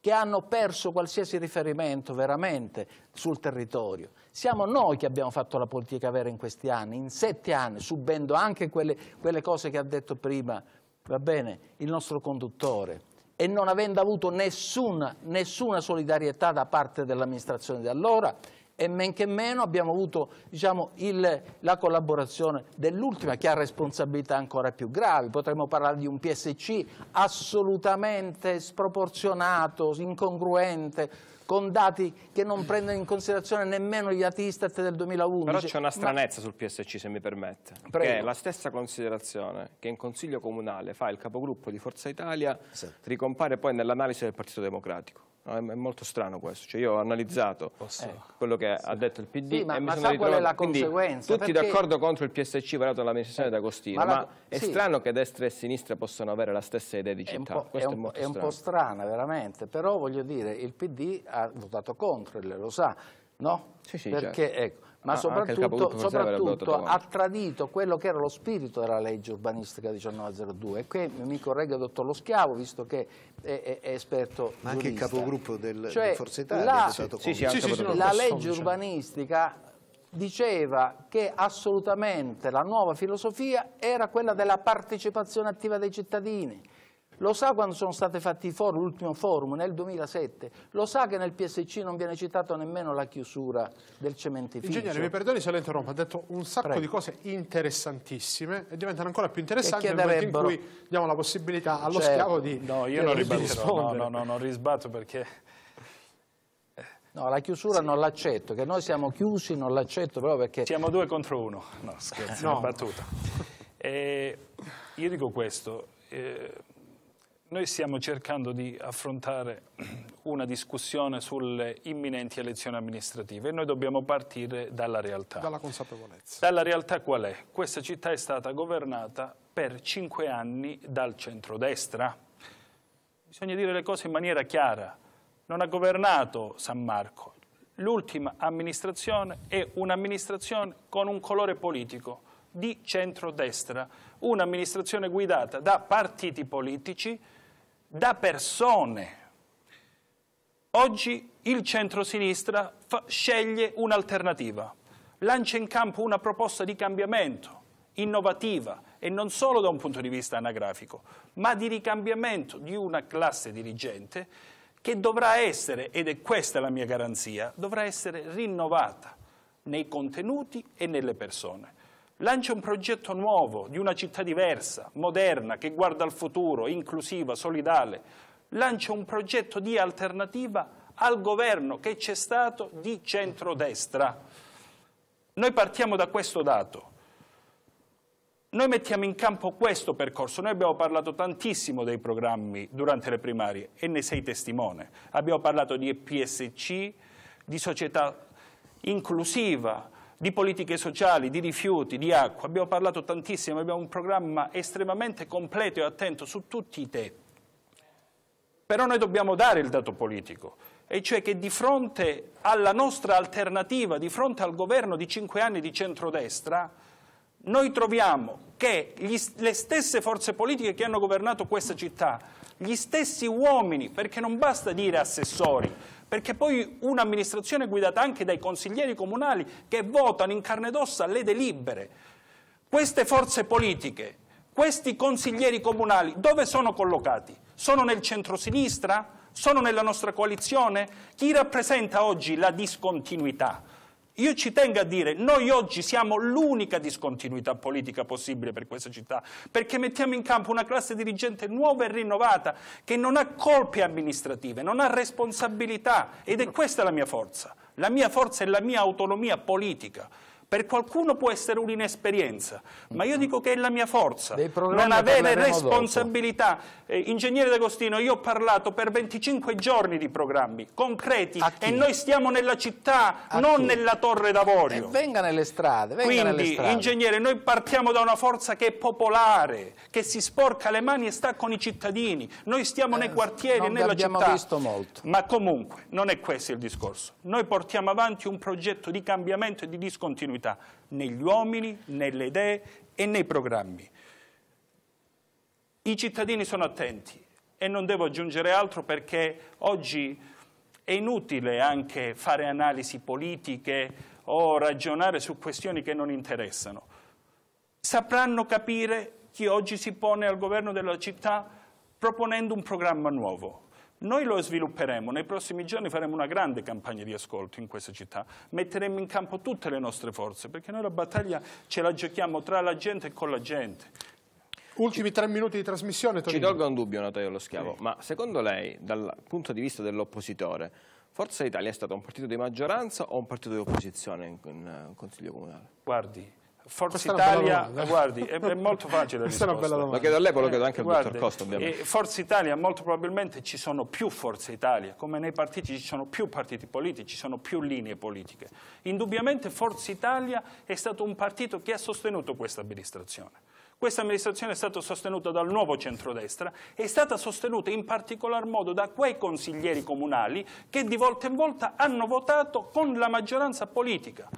che hanno perso qualsiasi riferimento veramente sul territorio. Siamo noi che abbiamo fatto la politica vera in questi anni, in sette anni, subendo anche quelle, quelle cose che ha detto prima, va bene, il nostro conduttore e non avendo avuto nessuna, nessuna solidarietà da parte dell'amministrazione di allora e men che meno abbiamo avuto diciamo, il, la collaborazione dell'ultima che ha responsabilità ancora più gravi. Potremmo parlare di un PSC assolutamente sproporzionato, incongruente, con dati che non prendono in considerazione nemmeno gli atistat del 2011. Però c'è una stranezza Ma... sul PSC, se mi permette, Prego. che è la stessa considerazione che in Consiglio Comunale fa il capogruppo di Forza Italia, esatto. ricompare poi nell'analisi del Partito Democratico. È molto strano questo, cioè io ho analizzato eh, quello che sì. ha detto il PD sì, ma, e mi ma sono qual è la Quindi, conseguenza? tutti perché... d'accordo contro il PSC varato dall'amministrazione eh, D'Agostino, ma, la... ma è sì. strano che destra e sinistra possano avere la stessa idea di città, è un po', è un, è un po strana veramente, però voglio dire il PD ha ha votato contro, lei lo sa, no? Sì, sì, Perché, certo. ecco, ma ah, soprattutto, soprattutto ha tradito quello che era lo spirito della legge urbanistica 1902 e qui mi corregga il dottor Lo Schiavo visto che è, è, è esperto ma anche il capogruppo del, cioè, del Forza Italia la, sì, sì, sì, la legge urbanistica diceva che assolutamente la nuova filosofia era quella della partecipazione attiva dei cittadini lo sa quando sono stati fatti i forum, l'ultimo forum nel 2007, lo sa che nel PSC non viene citata nemmeno la chiusura del cementificio. Ingegnere, mi perdoni se la interrompo, ha detto un sacco Prego. di cose interessantissime e diventano ancora più interessanti nel momento in cui diamo la possibilità allo cioè, schiavo di No, io eh, non ribatto, no, no, non risbatto perché... No, la chiusura sì. non l'accetto, che noi siamo chiusi non l'accetto proprio perché... Siamo due contro uno, no scherzo, no. battuta. Eh, io dico questo... Eh, noi stiamo cercando di affrontare una discussione sulle imminenti elezioni amministrative e noi dobbiamo partire dalla realtà. Dalla consapevolezza. Dalla realtà qual è? Questa città è stata governata per cinque anni dal centrodestra. Bisogna dire le cose in maniera chiara. Non ha governato San Marco. L'ultima amministrazione è un'amministrazione con un colore politico di centrodestra, un'amministrazione guidata da partiti politici da persone. Oggi il centro-sinistra sceglie un'alternativa, lancia in campo una proposta di cambiamento, innovativa, e non solo da un punto di vista anagrafico, ma di ricambiamento di una classe dirigente che dovrà essere, ed è questa la mia garanzia, dovrà essere rinnovata nei contenuti e nelle persone. Lancia un progetto nuovo di una città diversa, moderna, che guarda al futuro, inclusiva, solidale. Lancia un progetto di alternativa al governo che c'è stato di centrodestra. Noi partiamo da questo dato. Noi mettiamo in campo questo percorso, noi abbiamo parlato tantissimo dei programmi durante le primarie e ne sei testimone. Abbiamo parlato di EPSC, di società inclusiva, di politiche sociali, di rifiuti, di acqua. Abbiamo parlato tantissimo, abbiamo un programma estremamente completo e attento su tutti i temi. Però noi dobbiamo dare il dato politico, e cioè che di fronte alla nostra alternativa, di fronte al governo di cinque anni di centrodestra, noi troviamo che gli, le stesse forze politiche che hanno governato questa città, gli stessi uomini, perché non basta dire assessori, perché poi un'amministrazione guidata anche dai consiglieri comunali che votano in carne ed ossa le delibere, queste forze politiche, questi consiglieri comunali, dove sono collocati? Sono nel centrosinistra? Sono nella nostra coalizione? Chi rappresenta oggi la discontinuità? Io ci tengo a dire, noi oggi siamo l'unica discontinuità politica possibile per questa città, perché mettiamo in campo una classe dirigente nuova e rinnovata, che non ha colpe amministrative, non ha responsabilità, ed è questa la mia forza. La mia forza è la mia autonomia politica. Per qualcuno può essere un'inesperienza, ma io dico che è la mia forza, non avere responsabilità. Eh, Ingegnere D'Agostino, io ho parlato per 25 giorni di programmi concreti e noi stiamo nella città, A non chi? nella Torre d'Avorio. E eh, venga nelle strade, venga Quindi, nelle strade. Ingegnere, noi partiamo da una forza che è popolare, che si sporca le mani e sta con i cittadini. Noi stiamo eh, nei quartieri, e nella città. abbiamo Visto molto. Ma comunque, non è questo il discorso. Noi portiamo avanti un progetto di cambiamento e di discontinuità continuità negli uomini, nelle idee e nei programmi. I cittadini sono attenti e non devo aggiungere altro perché oggi è inutile anche fare analisi politiche o ragionare su questioni che non interessano. Sapranno capire chi oggi si pone al governo della città proponendo un programma nuovo noi lo svilupperemo, nei prossimi giorni faremo una grande campagna di ascolto in questa città, metteremo in campo tutte le nostre forze, perché noi la battaglia ce la giochiamo tra la gente e con la gente. Ultimi tre minuti di trasmissione, Torino. Ci tolgo un dubbio, notaio Lo Schiavo, sì. ma secondo lei, dal punto di vista dell'oppositore, Forza Italia è stato un partito di maggioranza o un partito di opposizione in, in, in Consiglio Comunale? Guardi, Forza Italia, guardi, è, è, molto facile Questa la risposta. Ma chiedo a lei, lo chiedo anche al eh, guardi, dottor Costa. Ovviamente. Eh, Forza Italia, molto probabilmente ci sono più Forza Italia, come nei partiti ci sono più partiti politici, ci sono più linee politiche. Indubbiamente Forza Italia è stato un partito che ha sostenuto questa amministrazione. Questa amministrazione è stata sostenuta dal nuovo centrodestra, è stata sostenuta in particolar modo da quei consiglieri comunali che di volta in volta hanno votato con la maggioranza politica.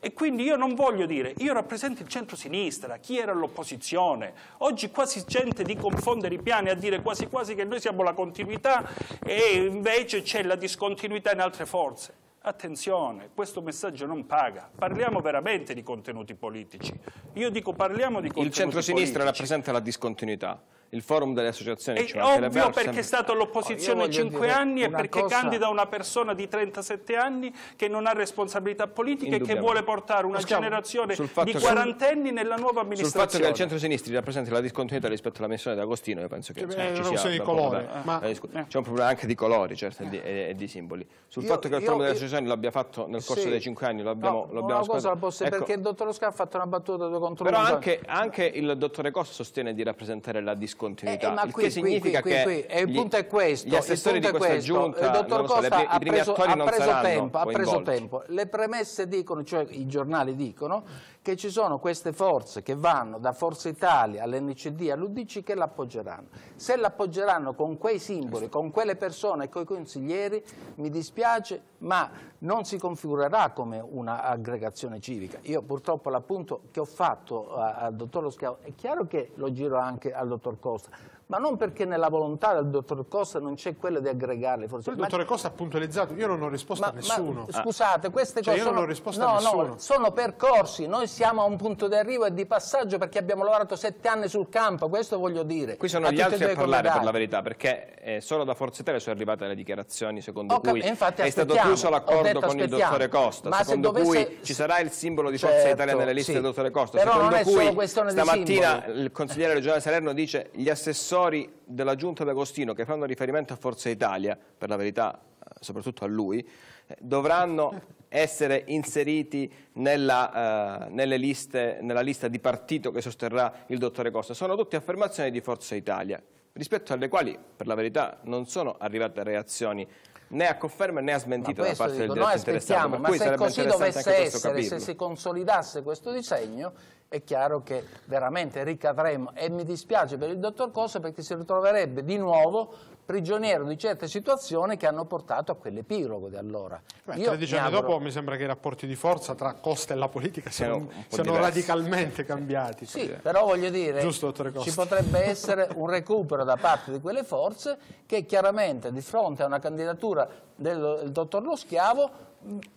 E quindi io non voglio dire, io rappresento il centro-sinistra, chi era l'opposizione. Oggi quasi si gente di confondere i piani a dire quasi quasi che noi siamo la continuità e invece c'è la discontinuità in altre forze. Attenzione, questo messaggio non paga. Parliamo veramente di contenuti politici. Io dico parliamo di contenuti politici. Il centro-sinistra rappresenta la discontinuità il forum delle associazioni. È ci ovvio perché è stato all'opposizione ah, cinque anni e perché cosa... candida una persona di 37 anni che non ha responsabilità politica e che vuole portare una Schiamo generazione di quarantenni nella nuova amministrazione. Sul fatto che il centro-sinistri rappresenta la discontinuità rispetto alla missione d'Agostino, io penso che, che cioè, eh, ci sia di colori, da, ma... Eh, c'è un problema anche di colori certo, eh. e, di, di, simboli. Sul io, fatto che il forum delle associazioni l'abbia fatto nel corso sì. dei cinque anni, l'abbiamo no, Una cosa al posto, ecco. perché il dottor Oscar ha fatto una battuta contro Però anche il dottore Costa sostiene di rappresentare la discontinuità discontinuità. Eh, eh ma qui, il che significa qui, qui, che il punto è questo. Gli assessori di questa giunta, il dottor so, Costa ha preso, ha preso tempo, ha preso tempo. Le premesse dicono, cioè i giornali dicono, che ci sono queste forze che vanno da Forza Italia all'NCD all'Udc che l'appoggeranno. Se l'appoggeranno con quei simboli, con quelle persone e con i consiglieri, mi dispiace, ma non si configurerà come un'aggregazione civica. Io purtroppo l'appunto che ho fatto eh, al dottor Lo Schiavo, è chiaro che lo giro anche al dottor Costa, ma non perché nella volontà del dottor Costa non c'è quella di aggregarli. Forse. Il dottore Costa ha puntualizzato, io non ho risposto ma, a nessuno. Ma, scusate, ah. queste cioè, cose io non sono, ho risposto no, a nessuno. No, sono percorsi, noi siamo a un punto di arrivo e di passaggio perché abbiamo lavorato sette anni sul campo, questo voglio dire. Qui sono gli altri a parlare per la verità, perché eh, solo da Forza Italia sono arrivate le dichiarazioni secondo ho cui è stato chiuso l'accordo con il dottore Costa, ma secondo se dovesse... cui ci sarà il simbolo di Forza certo, Italia nelle liste sì. del dottore Costa, Però secondo non è cui solo questione stamattina il consigliere regionale Salerno dice gli assessori assessori della giunta d'Agostino che fanno riferimento a Forza Italia, per la verità eh, soprattutto a lui, eh, dovranno essere inseriti nella, eh, liste, nella lista di partito che sosterrà il dottore Costa. Sono tutte affermazioni di Forza Italia, rispetto alle quali per la verità non sono arrivate reazioni né ha conferma né ha smentita da parte dico, del direttore interessato. Per ma se così dovesse essere, se si consolidasse questo disegno, è chiaro che veramente ricadremo, e mi dispiace per il dottor Cosa perché si ritroverebbe di nuovo prigioniero di certe situazioni che hanno portato a quell'epilogo di allora. Beh, 13 anni auguro... dopo mi sembra che i rapporti di forza tra Costa e la politica siano, un, siano radicalmente cambiati. Sì, cioè. però voglio dire, Giusto, ci potrebbe essere un recupero da parte di quelle forze che chiaramente di fronte a una candidatura del, del dottor Lo Schiavo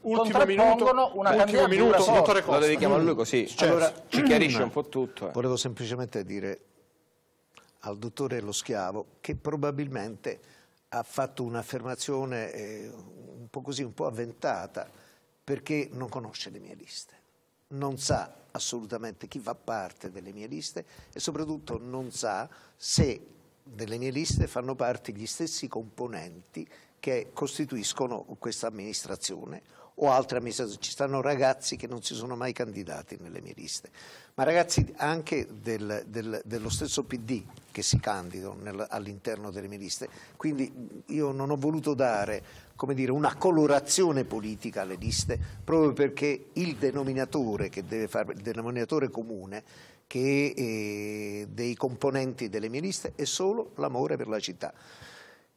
ultimo minuto, una ultimo minuto, forte. Lo devi chiamare lui così, cioè, allora ci chiarisce mm. un po' tutto. Eh. Volevo semplicemente dire al dottore Lo Schiavo che probabilmente ha fatto un'affermazione eh, un po' così, un po' avventata, perché non conosce le mie liste, non sa assolutamente chi fa parte delle mie liste e soprattutto non sa se delle mie liste fanno parte gli stessi componenti che costituiscono questa amministrazione o altre amministrazioni. Ci stanno ragazzi che non si sono mai candidati nelle mie liste, ma ragazzi anche del, del, dello stesso PD che si candidano all'interno delle mie liste. Quindi io non ho voluto dare dire, una colorazione politica alle liste proprio perché il denominatore, fare, il denominatore comune che eh, dei componenti delle mie liste è solo l'amore per la città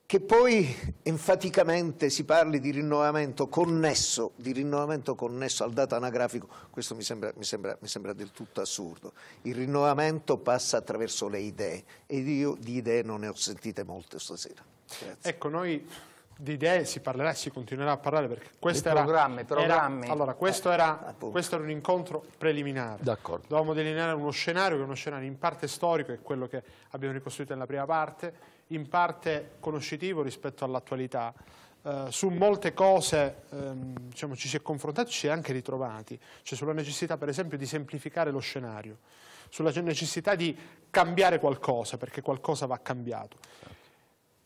che poi enfaticamente si parli di rinnovamento connesso, di rinnovamento connesso al dato anagrafico, questo mi sembra, mi, sembra, mi sembra, del tutto assurdo. Il rinnovamento passa attraverso le idee ed io di idee non ne ho sentite molte stasera. Grazie. Ecco, noi di idee si parlerà e si continuerà a parlare perché questo, era, programmi, programmi. Era, allora, questo, era, eh, questo era, un incontro preliminare. D'accordo. Dovevamo delineare uno scenario che è uno scenario in parte storico, è quello che abbiamo ricostruito nella prima parte, in parte conoscitivo rispetto all'attualità. Eh, su molte cose ehm, diciamo, ci si è confrontati, e ci si è anche ritrovati, cioè sulla necessità per esempio di semplificare lo scenario, sulla necessità di cambiare qualcosa, perché qualcosa va cambiato.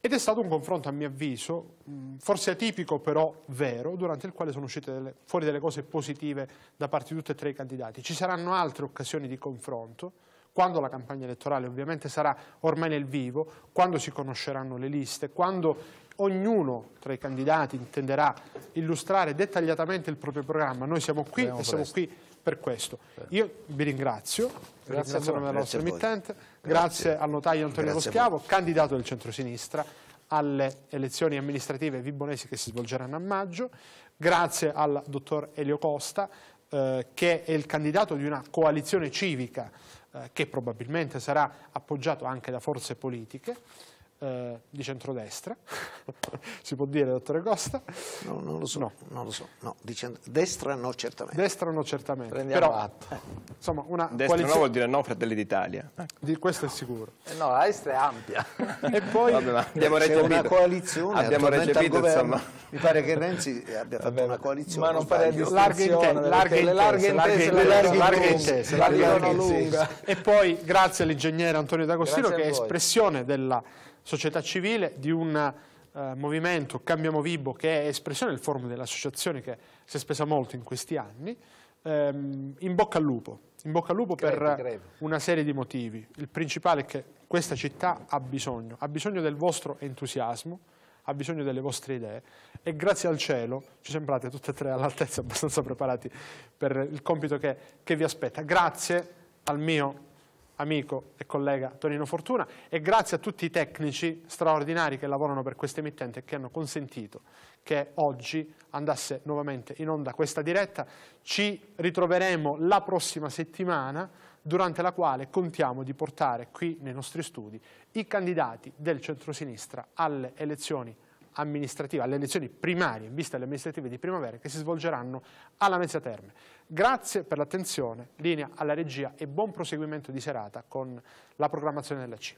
Ed è stato un confronto, a mio avviso, forse atipico però vero, durante il quale sono uscite delle, fuori delle cose positive da parte di tutti e tre i candidati. Ci saranno altre occasioni di confronto, quando la campagna elettorale ovviamente sarà ormai nel vivo, quando si conosceranno le liste, quando ognuno tra i candidati intenderà illustrare dettagliatamente il proprio programma. Noi siamo qui Vediamo e siamo qui per questo. Certo. Io vi ringrazio, vi grazie a nome della nostra emittente, grazie, grazie al notaio Antonio grazie Boschiavo, candidato del centrosinistra alle elezioni amministrative vibonesi che si svolgeranno a maggio, grazie al dottor Elio Costa, eh, che è il candidato di una coalizione civica eh, che probabilmente sarà appoggiato anche da forze politiche, eh, di centrodestra, si può dire, dottore Costa? No, non lo so, no. non lo so. No, destra no certamente. Destra no certamente. Prendiamo Però, atto. Eh, insomma, una destra coalizione... no vuol dire no Fratelli d'Italia. Ecco. Di questo è sicuro. Eh, no, la destra è ampia. e poi abbiamo recepito. una coalizione, abbiamo recepito, insomma. Mi pare che Renzi abbia fatto Vabbè, una coalizione. Ma non fare larghe intese, larghe intese, larghe intese, larghe intese. E poi grazie all'ingegnere Antonio D'Agostino che è espressione della società civile, di un eh, movimento Cambiamo Vibo che è espressione del forum dell'associazione che si è spesa molto in questi anni, ehm, in bocca al lupo, in bocca al lupo credo, per credo. una serie di motivi. Il principale è che questa città ha bisogno, ha bisogno del vostro entusiasmo, ha bisogno delle vostre idee e grazie al cielo ci sembrate tutte e tre all'altezza abbastanza preparati per il compito che, che vi aspetta. Grazie al mio amico e collega Tonino Fortuna e grazie a tutti i tecnici straordinari che lavorano per questa emittente e che hanno consentito che oggi andasse nuovamente in onda questa diretta. Ci ritroveremo la prossima settimana durante la quale contiamo di portare qui nei nostri studi i candidati del centrosinistra alle elezioni amministrativa, alle elezioni primarie in vista delle amministrative di primavera che si svolgeranno alla Mezza Terme. Grazie per l'attenzione, linea alla regia e buon proseguimento di serata con la programmazione della C.